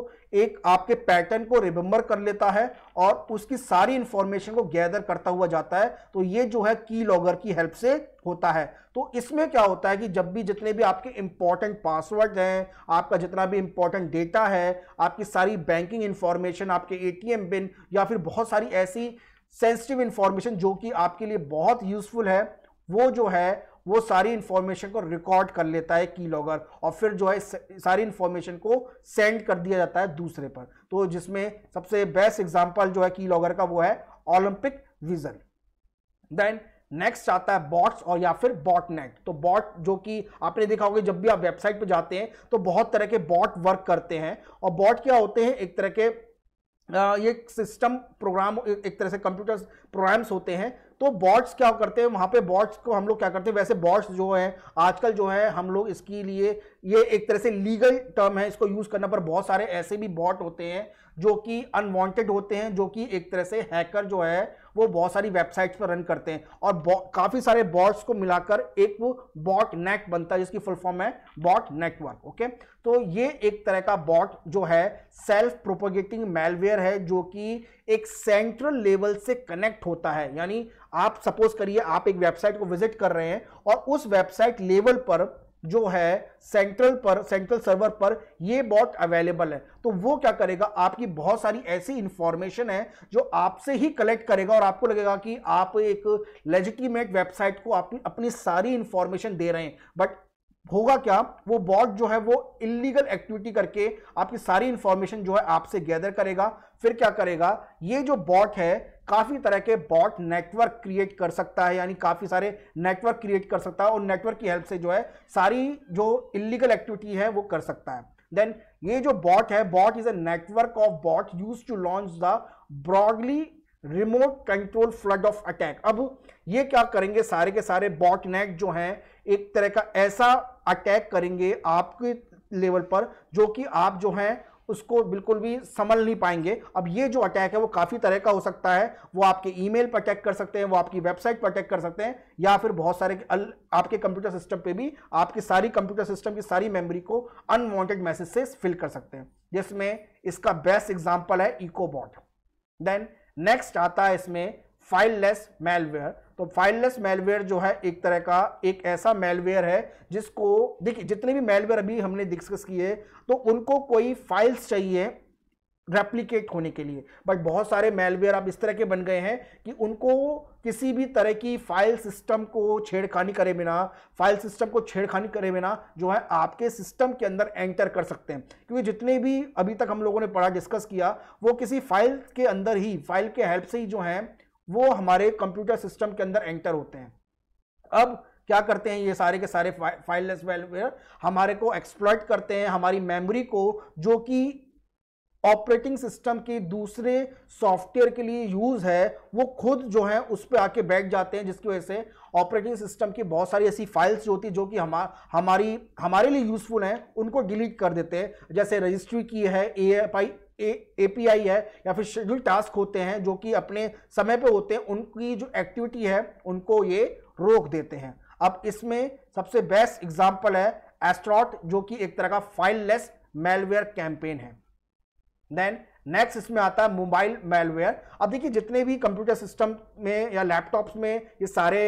एक आपके पैटर्न को रिमेंबर कर लेता है और उसकी सारी इंफॉर्मेशन को गैदर करता हुआ जाता है तो ये जो है की लॉगर की हेल्प से होता है तो इसमें क्या होता है कि जब भी जितने भी आपके इंपॉर्टेंट पासवर्ड हैं आपका जितना भी इंपॉर्टेंट डेटा है आपकी सारी बैंकिंग इंफॉर्मेशन आपके ए बिन या फिर बहुत सारी ऐसी सेंसिटिव इंफॉर्मेशन जो कि आपके लिए बहुत यूजफुल है वो जो है वो सारी इंफॉर्मेशन को रिकॉर्ड कर लेता है की लॉगर और फिर जो है सारी इंफॉर्मेशन को सेंड कर दिया जाता है दूसरे पर तो जिसमें सबसे बेस्ट एग्जाम्पल जो है की लॉगर का वो है ओलंपिक विजन देन नेक्स्ट आता है बॉट्स और या फिर बॉट नेट तो बॉट जो कि आपने देखा होगा जब भी आप वेबसाइट पर जाते हैं तो बहुत तरह के बॉट वर्क करते हैं और बॉट क्या होते हैं एक तरह के ये सिस्टम प्रोग्राम एक तरह से कंप्यूटर प्रोग्राम्स होते हैं तो बॉट्स क्या करते हैं वहां पे बॉट्स को हम लोग क्या करते हैं वैसे बॉट्स जो है आजकल जो है हम लोग इसके लिए ये एक तरह से लीगल टर्म है इसको यूज़ करने पर बहुत सारे ऐसे भी बॉट होते हैं जो कि अनवांटेड होते हैं जो कि एक तरह से हैकर जो है वो बहुत सारी वेबसाइट्स पर रन करते हैं और काफ़ी सारे बॉट्स को मिलाकर एक वो बॉट नेट बनता है जिसकी फुल फॉर्म है बॉट नेटवर्क ओके तो ये एक तरह का बॉट जो है सेल्फ प्रोपोगेटिंग मेलवेयर है जो कि एक सेंट्रल लेवल से कनेक्ट होता है यानी आप सपोज करिए आप एक वेबसाइट को विजिट कर रहे हैं और उस वेबसाइट लेवल पर जो है सेंट्रल पर सेंट्रल सर्वर पर ये बॉट अवेलेबल है तो वो क्या करेगा आपकी बहुत सारी ऐसी इंफॉर्मेशन है जो आपसे ही कलेक्ट करेगा और आपको लगेगा कि आप एक लेजिटिमेट वेबसाइट को आप अपनी सारी इंफॉर्मेशन दे रहे हैं बट होगा क्या वो बॉट जो है वो इलीगल एक्टिविटी करके आपकी सारी इंफॉर्मेशन जो है आपसे गैदर करेगा फिर क्या करेगा ये जो बॉट है काफ़ी तरह के बॉट नेटवर्क क्रिएट कर सकता है यानी काफ़ी सारे नेटवर्क क्रिएट कर सकता है और नेटवर्क की हेल्प से जो है सारी जो इलीगल एक्टिविटी है वो कर सकता है देन ये जो बॉट है bot is a network of bot use to launch the broadly remote control flood of attack अब ये क्या करेंगे सारे के सारे बॉट नेट जो हैं एक तरह का ऐसा अटैक करेंगे आपके लेवल पर जो कि आप जो हैं उसको बिल्कुल भी संभल नहीं पाएंगे अब ये जो अटैक है वो काफ़ी तरह का हो सकता है वो आपके ईमेल पर अटैक कर सकते हैं वो आपकी वेबसाइट पर अटैक कर सकते हैं या फिर बहुत सारे आपके कंप्यूटर सिस्टम पे भी आपकी सारी कंप्यूटर सिस्टम की सारी मेमोरी को अनवांटेड मैसेज से फिल कर सकते हैं जिसमें इसका बेस्ट एग्जाम्पल है इकोबॉट देन नेक्स्ट आता है इसमें फाइल लेस मेलवेयर तो फाइललेस मेलवेयर जो है एक तरह का एक ऐसा मेलवेयर है जिसको देखिए जितने भी मेलवेयर अभी हमने डिस्कस किए तो उनको कोई फाइल्स चाहिए रेप्लीकेट होने के लिए बट बहुत सारे मेलवेयर अब इस तरह के बन गए हैं कि उनको किसी भी तरह की फाइल सिस्टम को छेड़खानी करे बिना फाइल सिस्टम को छेड़खानी करे बिना जो है आपके सिस्टम के अंदर एंटर कर सकते हैं क्योंकि जितने भी अभी तक हम लोगों ने पढ़ा डिस्कस किया वो किसी फाइल के अंदर ही फाइल के हेल्प से ही जो है वो हमारे कंप्यूटर सिस्टम के अंदर एंटर होते हैं अब क्या करते हैं ये सारे के सारे फाइललेस वेलवेयर हमारे को एक्सप्लॉइट करते हैं हमारी मेमोरी को जो कि ऑपरेटिंग सिस्टम के दूसरे सॉफ्टवेयर के लिए यूज़ है वो खुद जो है उस पर आके बैठ जाते हैं जिसकी वजह से ऑपरेटिंग सिस्टम की बहुत सारी ऐसी फाइल्स जो होती है जो कि हम हमारी हमारे लिए यूज़फुल हैं उनको डिलीट कर देते हैं जैसे रजिस्ट्री की है ए एफ आई एपीआई है या फिर शेड्यूल टास्क होते हैं जो कि अपने समय पे होते हैं उनकी जो एक्टिविटी है उनको ये रोक देते हैं अब इसमें सबसे बेस्ट एग्जाम्पल है एस्ट्रॉट जो कि एक तरह का फाइल लेस मेलवेयर कैंपेन है देन नेक्स्ट इसमें आता है मोबाइल मेलवेयर अब देखिए जितने भी कंप्यूटर सिस्टम में या लैपटॉप्स में ये सारे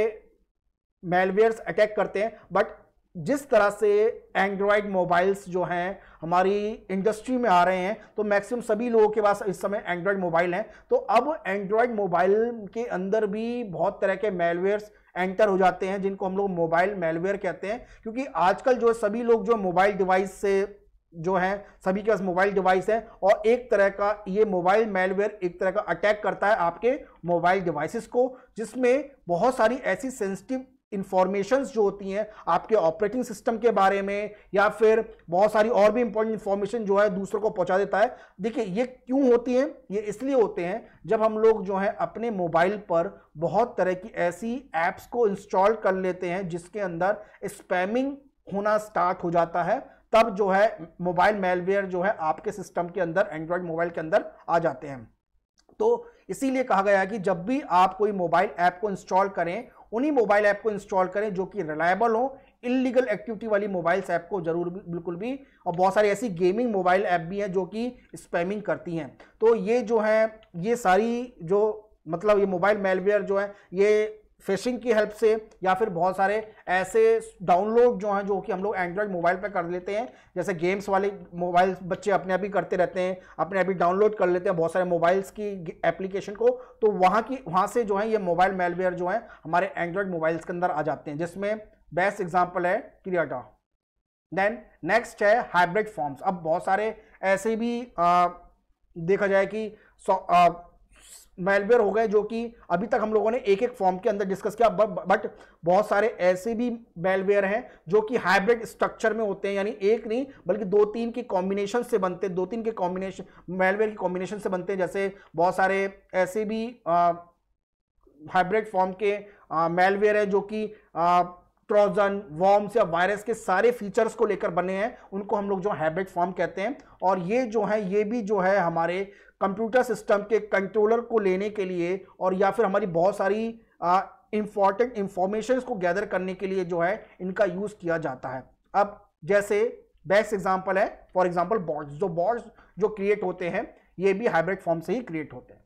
मेलवेयर्स अटैक करते हैं बट जिस तरह से एंड्रॉयड मोबाइल्स जो हैं हमारी इंडस्ट्री में आ रहे हैं तो मैक्सिमम सभी लोगों के पास इस समय एंड्रॉयड मोबाइल हैं तो अब एंड्रॉयड मोबाइल के अंदर भी बहुत तरह के मेलवेयर्स एंटर हो जाते हैं जिनको हम लोग मोबाइल मेलवेयर कहते हैं क्योंकि आजकल जो है सभी लोग जो मोबाइल डिवाइस से जो है सभी के पास मोबाइल डिवाइस है और एक तरह का ये मोबाइल मेलवेयर एक तरह का अटैक करता है आपके मोबाइल डिवाइसेस को जिसमें बहुत सारी ऐसी सेंसिटिव इंफॉर्मेशंस जो होती हैं आपके ऑपरेटिंग सिस्टम के बारे में या फिर बहुत सारी और भी इंपॉर्टेंट इंफॉर्मेशन जो है दूसरों को पहुंचा देता है देखिए ये क्यों होती हैं ये इसलिए होते हैं जब हम लोग जो है अपने मोबाइल पर बहुत तरह की ऐसी ऐप्स को इंस्टॉल कर लेते हैं जिसके अंदर स्पैमिंग होना स्टार्ट हो जाता है तब जो है मोबाइल मेलवेयर जो है आपके सिस्टम के अंदर एंड्रॉयड मोबाइल के अंदर आ जाते हैं तो इसीलिए कहा गया है कि जब भी आप कोई मोबाइल ऐप को इंस्टॉल करें उन्हीं मोबाइल ऐप को इंस्टॉल करें जो कि रिलायबल हो इलीगल एक्टिविटी वाली मोबाइल्स ऐप को जरूर भी बिल्कुल भी और बहुत सारी ऐसी गेमिंग मोबाइल ऐप भी हैं जो कि स्पैमिंग करती हैं तो ये जो है ये सारी जो मतलब ये मोबाइल मेलवेयर जो है ये फिशिंग की हेल्प से या फिर बहुत सारे ऐसे डाउनलोड जो हैं जो कि हम लोग एंड्रॉयड मोबाइल पर कर लेते हैं जैसे गेम्स वाले मोबाइल बच्चे अपने आप ही करते रहते हैं अपने आप ही डाउनलोड कर लेते हैं बहुत सारे मोबाइल्स की एप्लीकेशन को तो वहाँ की वहाँ से जो है ये मोबाइल मेलवेयर जो है हमारे एंड्रॉयड मोबाइल्स के अंदर आ जाते हैं जिसमें बेस्ट एग्जाम्पल है क्रियाटा देन नेक्स्ट है हाइब्रिड फॉर्म्स अब बहुत सारे ऐसे भी आ, देखा जाए कि सौ मेलवेयर हो गए जो कि अभी तक हम लोगों ने एक एक फॉर्म के अंदर डिस्कस किया बट बहुत सारे ऐसे भी मेलवेयर हैं जो कि हाइब्रिड स्ट्रक्चर में होते हैं यानी एक नहीं बल्कि दो तीन के कॉम्बिनेशन से बनते हैं दो तीन के कॉम्बिनेशन मेलवेयर के कॉम्बिनेशन से बनते हैं जैसे बहुत सारे ऐसे भी हाइब्रिड फॉर्म के मेलवेयर हैं जो कि ट्रोजन वॉर्म्स या वायरस के सारे फीचर्स को लेकर बने हैं उनको हम लोग जो हैबिट फॉर्म कहते हैं और ये जो है ये भी जो है हमारे कंप्यूटर सिस्टम के कंट्रोलर को लेने के लिए और या फिर हमारी बहुत सारी इंपॉर्टेंट इंफॉर्मेशन को गैदर करने के लिए जो है इनका यूज़ किया जाता है अब जैसे बेस्ट एग्जाम्पल है फॉर एग्जाम्पल बॉड्स जो बॉर्ड्स जो क्रिएट होते हैं ये भी हाइब्रिड फॉर्म से ही क्रिएट होते हैं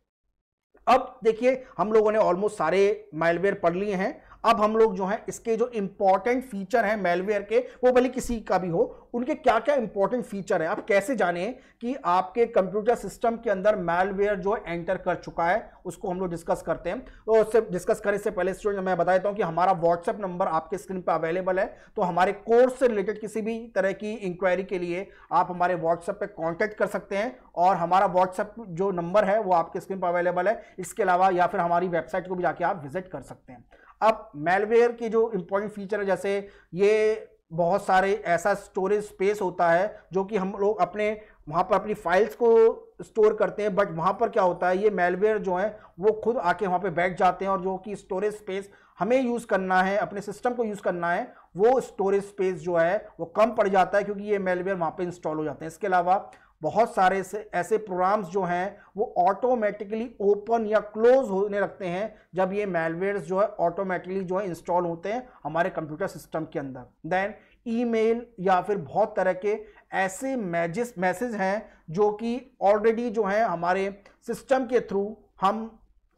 अब देखिए हम लोगों ने ऑलमोस्ट सारे माइलवेयर पढ़ लिए हैं अब हम लोग जो है इसके जो इंपॉर्टेंट फीचर हैं मेलवेयर के वो भले किसी का भी हो उनके क्या क्या इंपॉर्टेंट फीचर हैं आप कैसे जाने कि आपके कंप्यूटर सिस्टम के अंदर मेलवेयर जो एंटर कर चुका है उसको हम लोग डिस्कस करते हैं तो उससे डिस्कस करने से पहले स्टूडेंट मैं बता देता हूँ कि हमारा व्हाट्सएप नंबर आपके स्क्रीन पर अवेलेबल है तो हमारे कोर्स से रिलेटेड किसी भी तरह की इंक्वायरी के लिए आप हमारे व्हाट्सएप पर कॉन्टैक्ट कर सकते हैं और हमारा व्हाट्सएप जो नंबर है वो आपके स्क्रीन पर अवेलेबल है इसके अलावा या फिर हमारी वेबसाइट को भी जाके आप विजिट कर सकते हैं अब मेलवेयर के जो इम्पोर्टेंट फीचर है जैसे ये बहुत सारे ऐसा स्टोरेज स्पेस होता है जो कि हम लोग अपने वहाँ पर अपनी फाइल्स को स्टोर करते हैं बट वहाँ पर क्या होता है ये मेलवेयर जो है वो खुद आके वहाँ पे बैठ जाते हैं और जो कि स्टोरेज स्पेस हमें यूज़ करना है अपने सिस्टम को यूज़ करना है वो स्टोरेज स्पेस जो है वो कम पड़ जाता है क्योंकि ये मेलवेयर वहाँ पे इंस्टॉल हो जाते हैं इसके अलावा बहुत सारे से ऐसे प्रोग्राम्स जो हैं वो ऑटोमेटिकली ओपन या क्लोज होने लगते हैं जब ये मेलवेयर्स जो है ऑटोमेटिकली जो है इंस्टॉल होते हैं हमारे कंप्यूटर सिस्टम के अंदर देन ईमेल या फिर बहुत तरह के ऐसे मैजिस मैसेज हैं जो कि ऑलरेडी जो हैं हमारे सिस्टम के थ्रू हम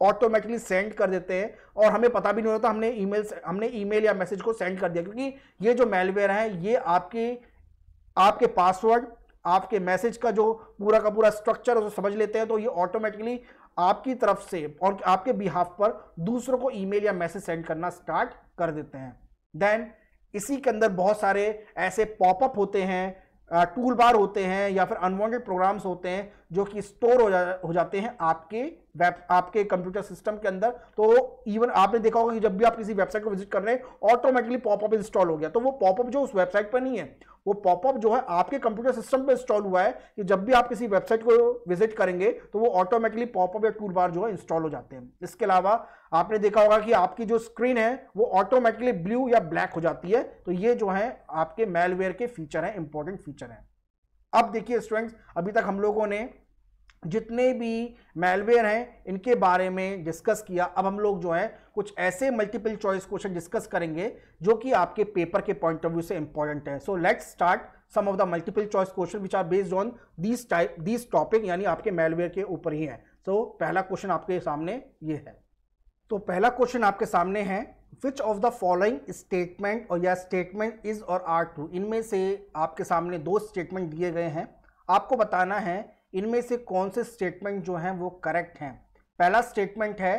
ऑटोमेटिकली सेंड कर देते हैं और हमें पता भी नहीं होता हमने ईमेल हमने ईमेल या मैसेज को सेंड कर दिया क्योंकि ये जो मेलवेयर है ये आपके आपके पासवर्ड आपके मैसेज का जो पूरा का पूरा स्ट्रक्चर उसे समझ लेते हैं तो ये ऑटोमेटिकली आपकी तरफ से और आपके बिहाफ पर दूसरों को ईमेल या मैसेज सेंड करना स्टार्ट कर देते हैं देन इसी के अंदर बहुत सारे ऐसे पॉपअप होते हैं टूल बार होते हैं या फिर अनवांटेड प्रोग्राम्स होते हैं जो कि स्टोर हो, जा, हो जाते हैं आपके वेब आपके कंप्यूटर सिस्टम के अंदर तो इवन आपने देखा होगा कि जब भी आप किसी वेबसाइट को विजिट कर रहे हैं ऑटोमेटिकली पॉपअप इंस्टॉल हो गया तो वो पॉपअप जो उस वेबसाइट पर नहीं है वो पॉपअप जो है आपके कंप्यूटर सिस्टम पे इंस्टॉल हुआ है कि जब भी आप किसी वेबसाइट को विजिट करेंगे तो वो ऑटोमेटिकली पॉपअप या टूल बार जो है इंस्टॉल हो जाते हैं इसके अलावा आपने देखा होगा कि आपकी जो स्क्रीन है वो ऑटोमेटिकली ब्लू या ब्लैक हो जाती है तो ये जो है आपके मेलवेयर के फीचर हैं इंपॉर्टेंट फीचर हैं अब देखिए स्टूडेंट्स अभी तक हम लोगों ने जितने भी मेलवेयर हैं इनके बारे में डिस्कस किया अब हम लोग जो है कुछ ऐसे मल्टीपल चॉइस क्वेश्चन डिस्कस करेंगे जो कि आपके पेपर के पॉइंट ऑफ व्यू से इंपॉर्टेंट है so let's start some of the multiple choice question which are based on this type this topic यानी आपके मेलवेयर के ऊपर ही है सो so, पहला क्वेश्चन आपके सामने ये है तो पहला क्वेश्चन आपके सामने है which of the following statement और या statement is or are true इनमें से आपके सामने दो स्टेटमेंट दिए गए हैं आपको बताना है इनमें से कौन से स्टेटमेंट जो हैं वो करेक्ट हैं पहला स्टेटमेंट है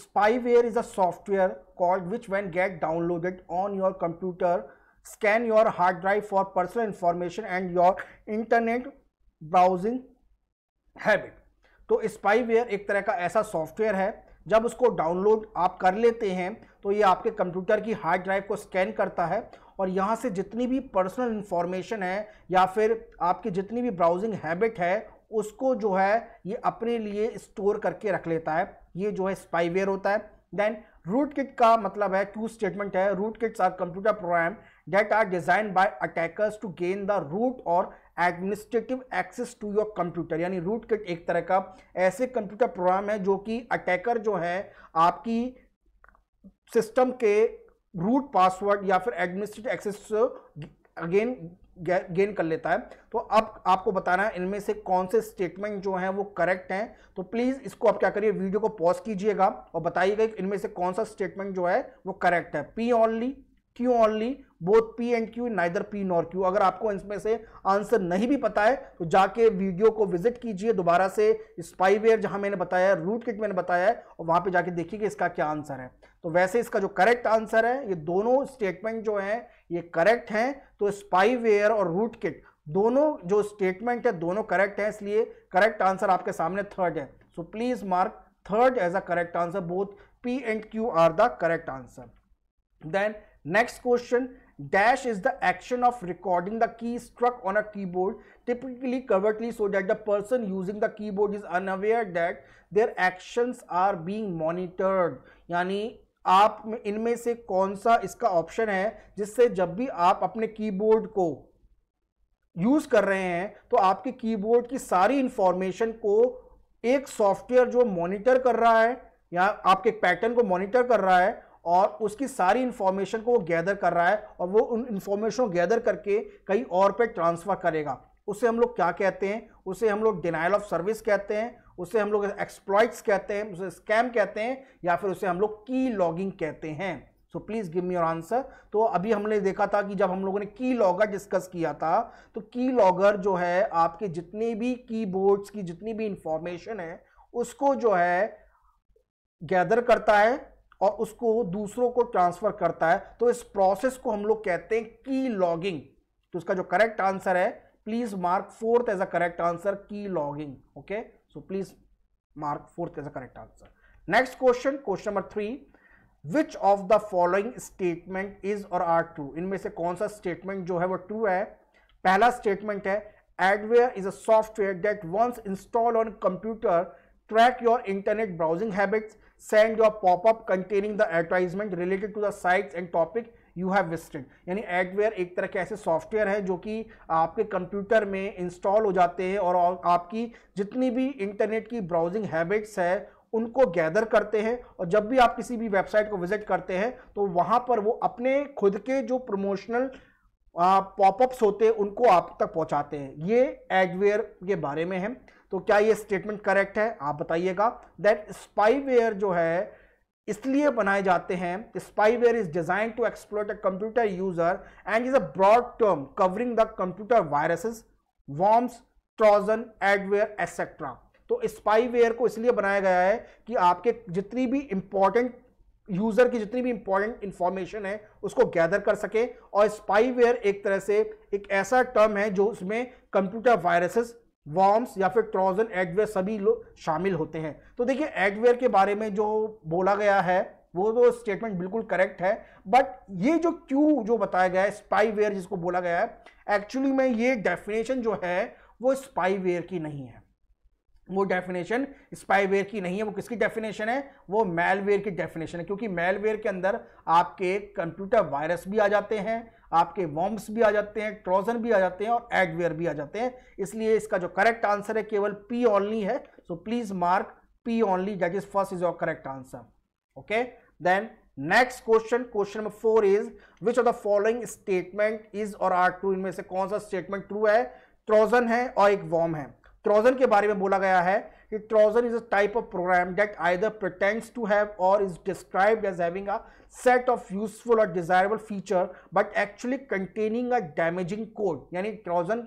spyware is a software called which can get downloaded on your computer scan your hard drive for personal information and your internet browsing habit तो स्पाईवेयर एक तरह का ऐसा सॉफ्टवेयर है जब उसको डाउनलोड आप कर लेते हैं तो ये आपके कंप्यूटर की हार्ड ड्राइव को स्कैन करता है और यहाँ से जितनी भी पर्सनल इन्फॉर्मेशन है या फिर आपकी जितनी भी ब्राउजिंग हैबिट है उसको जो है ये अपने लिए स्टोर करके रख लेता है ये जो है स्पाईवेयर होता है देन रूट किट का मतलब है क्यू स्टेटमेंट है root kits are computer program that are design by attackers to gain the root or administrative access to your computer यानी रूट किट एक तरह का ऐसे कंप्यूटर प्रोग्राम है जो कि अटैकर जो है आपकी सिस्टम के रूट पासवर्ड या फिर एडमिनिस्ट्रेटिव एक्सेस अगेन गेन कर लेता है तो अब आपको बताना है इनमें से कौन से स्टेटमेंट जो हैं वो करेक्ट हैं तो प्लीज़ इसको आप क्या करिए वीडियो को पॉज कीजिएगा और बताइएगा इनमें से कौन सा स्टेटमेंट जो है वो करेक्ट है P only Q only both P and Q neither P nor Q अगर आपको इसमें से आंसर नहीं भी पता है तो जाके वीडियो को विजिट कीजिए दोबारा से स्पाईवेयर जहां मैंने बताया है रूट किट मैंने बताया है और वहां पे जाके देखिए कि इसका क्या आंसर है तो वैसे इसका जो करेक्ट आंसर है ये दोनों स्टेटमेंट जो है ये करेक्ट हैं तो स्पाईवेयर और रूट किट दोनों जो स्टेटमेंट है दोनों करेक्ट हैं इसलिए करेक्ट आंसर आपके सामने थर्ड है so please mark third as a correct answer both P and Q are the correct answer then next question Dash is the action of recording the key struck on a keyboard, typically covertly so that the person using the keyboard is unaware that their actions are being monitored. यानी आप इनमें से कौन सा इसका option है जिससे जब भी आप अपने कीबोर्ड को यूज़ कर रहे हैं तो आपके कीबोर्ड की सारी इंफॉर्मेशन को एक सॉफ्टवेयर जो मॉनिटर कर रहा है या आपके पैटर्न को मॉनिटर कर रहा है और उसकी सारी इन्फॉर्मेशन को वो गैदर कर रहा है और वो उन इन्फॉर्मेशन को गैदर करके कहीं और पे ट्रांसफ़र करेगा उसे हम लोग क्या कहते हैं उसे हम लोग डिनाइल ऑफ सर्विस कहते हैं उसे हम लोग एक्सप्लॉइट्स कहते हैं उसे स्कैम कहते हैं या फिर उसे हम लोग की लॉगिंग कहते हैं so please give me your answer तो अभी हमने देखा था कि जब हम लोगों ने की लॉगर डिस्कस किया था तो की लॉगर जो है आपके जितनी भी कीबोर्ड्स की जितनी भी इंफॉर्मेशन है उसको जो है गैदर करता है और उसको दूसरों को ट्रांसफर करता है तो इस प्रोसेस को हम लोग कहते हैं की लॉगिंग तो उसका जो करेक्ट आंसर है please mark fourth as a correct answer key logging okay so please mark fourth as a correct answer next question question number three which of the following statement is or are true इनमें से कौन सा statement जो है वो true है पहला statement है adware is a software that once install on computer track your internet browsing habits send your pop containing the advertisement related to the sites and topic you have visited यानी adware एक तरह के ऐसे software है जो कि आपके computer में इंस्टॉल हो जाते हैं और आपकी जितनी भी इंटरनेट की ब्राउजिंग हैबिट्स है उनको गैदर करते हैं और जब भी आप किसी भी वेबसाइट को विजिट करते हैं तो वहाँ पर वो अपने खुद के जो प्रमोशनल पॉपअप्स होते हैं उनको आप तक पहुँचाते हैं ये एडवेयर के बारे में है तो क्या ये स्टेटमेंट करेक्ट है आप बताइएगा दैट स्पाईवेयर जो है इसलिए बनाए जाते हैं spyware is design to explore a computer user and is a broad term covering the computer viruses worms Trojan adware etcetera तो स्पाईवेयर को इसलिए बनाया गया है कि आपके जितनी भी इंपॉर्टेंट यूजर की जितनी भी इंपॉर्टेंट इंफॉर्मेशन है उसको गैदर कर सके और स्पाईवेयर एक तरह से एक ऐसा टर्म है जो उसमें कंप्यूटर वायरसेस वॉर्म्स या फिर ट्रोजन एगवेयर सभी लोग शामिल होते हैं तो देखिए एगवेयर के बारे में जो बोला गया है वो तो स्टेटमेंट बिल्कुल करेक्ट है बट ये जो क्यू जो बताया गया है स्पाईवेयर जिसको बोला गया है एक्चुअली में ये डेफिनेशन जो है वो स्पाईवेयर की नहीं है वो डेफिनेशन स्पाईवेयर की नहीं है वो किसकी डेफिनेशन है वो मेलवेयर की डेफिनेशन है क्योंकि मेलवेयर के अंदर आपके कंप्यूटर वायरस भी आ जाते हैं आपके वॉम्स भी आ जाते हैं ट्रोजन भी आ जाते हैं और एगवेयर भी आ जाते हैं इसलिए इसका जो करेक्ट आंसर है केवल पी ओनली है so please mark P only that is first is your correct answer okay then next question question number four is which of the following statement is or are true इनमें से कौन सा statement true है Trojan है और एक warm है Trojan के बारे में बोला गया है it Trojan is a type of program that either pretends to have or is describe as having a set of useful or desirable feature but actually containing a damaging code यानी Trojan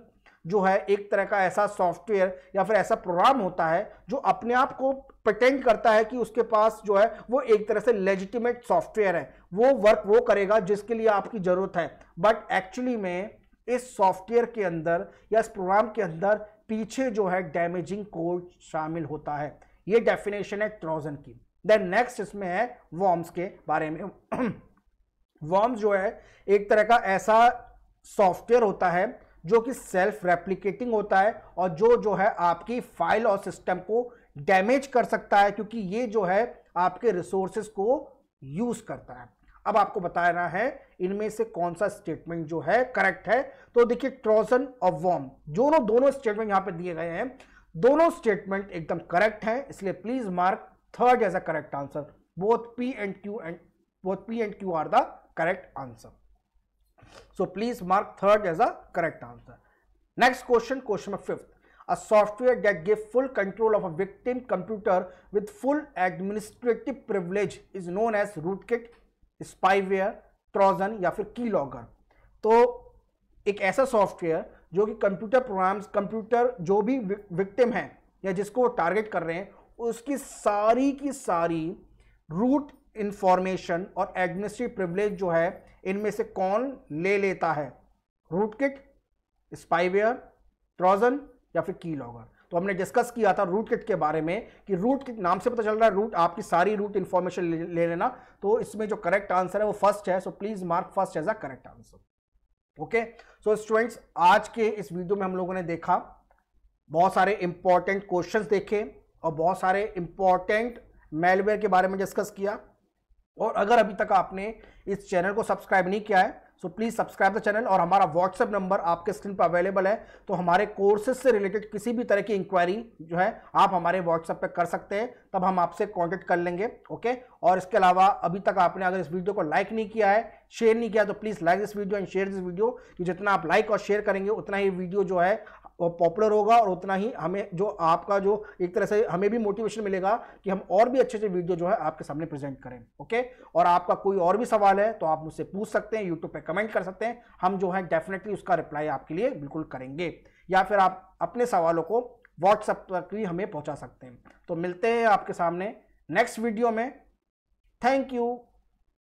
जो है एक तरह का ऐसा software या फिर ऐसा प्रोग्राम होता है जो अपने आप को प्रटेंड करता है कि उसके पास जो है वो एक तरह से लेजिटिमेट सॉफ्टवेयर है वो वर्क वो करेगा जिसके लिए आपकी ज़रूरत है बट एक्चुअली में इस सॉफ्टवेयर के अंदर या इस प्रोग्राम के अंदर पीछे जो है डैमेजिंग कोड शामिल होता है ये डेफिनेशन है ट्रोजन की देन नेक्स्ट इसमें है वॉर्म्स के बारे में वॉर्म्स जो है एक तरह का ऐसा सॉफ्टवेयर होता है जो कि सेल्फ रेप्लिकेटिंग होता है और जो जो है आपकी फाइल और सिस्टम को डैमेज कर सकता है क्योंकि ये जो है आपके रिसोर्सेस को यूज करता है अब आपको बताना है इनमें से कौन सा स्टेटमेंट जो है करेक्ट है तो देखिए ट्रोजन और वॉर्म दोनों दोनों स्टेटमेंट यहां पे दिए गए हैं दोनों स्टेटमेंट एकदम करेक्ट हैं इसलिए please mark third as a correct answer both P and Q and both P and Q are the correct answer so please mark third as a correct answer next question question number fifth a software that gave full control of a victim computer with full administrative privilege is known as rootkit spyware Trojan या फिर logger तो एक ऐसा software जो कि computer programs computer जो भी victim है या जिसको वो टारगेट कर रहे हैं उसकी सारी की सारी रूट इंफॉर्मेशन और एडमिनिस्ट्रेटिव प्रिवलेज जो है इनमें से कौन ले लेता है रूट किट स्पाईवेयर ट्रोजन या फिर की लॉगर तो हमने डिस्कस किया था रूट किट के बारे में कि रूट किट नाम से पता चल रहा है रूट आपकी सारी रूट इन्फॉर्मेशन ले लेना तो इसमें जो करेक्ट आंसर है वो फर्स्ट है so please mark first as a correct answer okay so students आज के इस वीडियो में हम लोगों ने देखा बहुत सारे इंपॉर्टेंट क्वेश्चन देखे और बहुत सारे इंपॉर्टेंट मेलवेयर के बारे में डिस्कस किया और अगर अभी तक आपने इस चैनल को सब्सक्राइब नहीं किया है so please subscribe the channel और हमारा व्हाट्सएप नंबर आपके स्क्रीन पर अवेलेबल है तो हमारे कोर्सेज से रिलेटेड किसी भी तरह की इंक्वायरी जो है आप हमारे व्हाट्सएप पर कर सकते हैं तब हम आपसे कॉन्टेक्ट कर लेंगे ओके और इसके अलावा अभी तक आपने अगर इस वीडियो को लाइक नहीं किया है शेयर नहीं किया तो please like this video and share this video कि जितना आप लाइक और शेयर करेंगे उतना ही वीडियो जो है पॉपुलर होगा और उतना ही हमें जो आपका जो एक तरह से हमें भी मोटिवेशन मिलेगा कि हम और भी अच्छे अच्छे वीडियो जो है आपके सामने प्रेजेंट करें ओके और आपका कोई और भी सवाल है तो आप मुझसे पूछ सकते हैं यूट्यूब पर कमेंट कर सकते हैं हम जो है डेफिनेटली उसका रिप्लाई आपके लिए बिल्कुल करेंगे या फिर आप अपने सवालों को व्हाट्सएप तक भी हमें पहुँचा सकते हैं तो मिलते हैं आपके सामने नेक्स्ट वीडियो में थैंक यू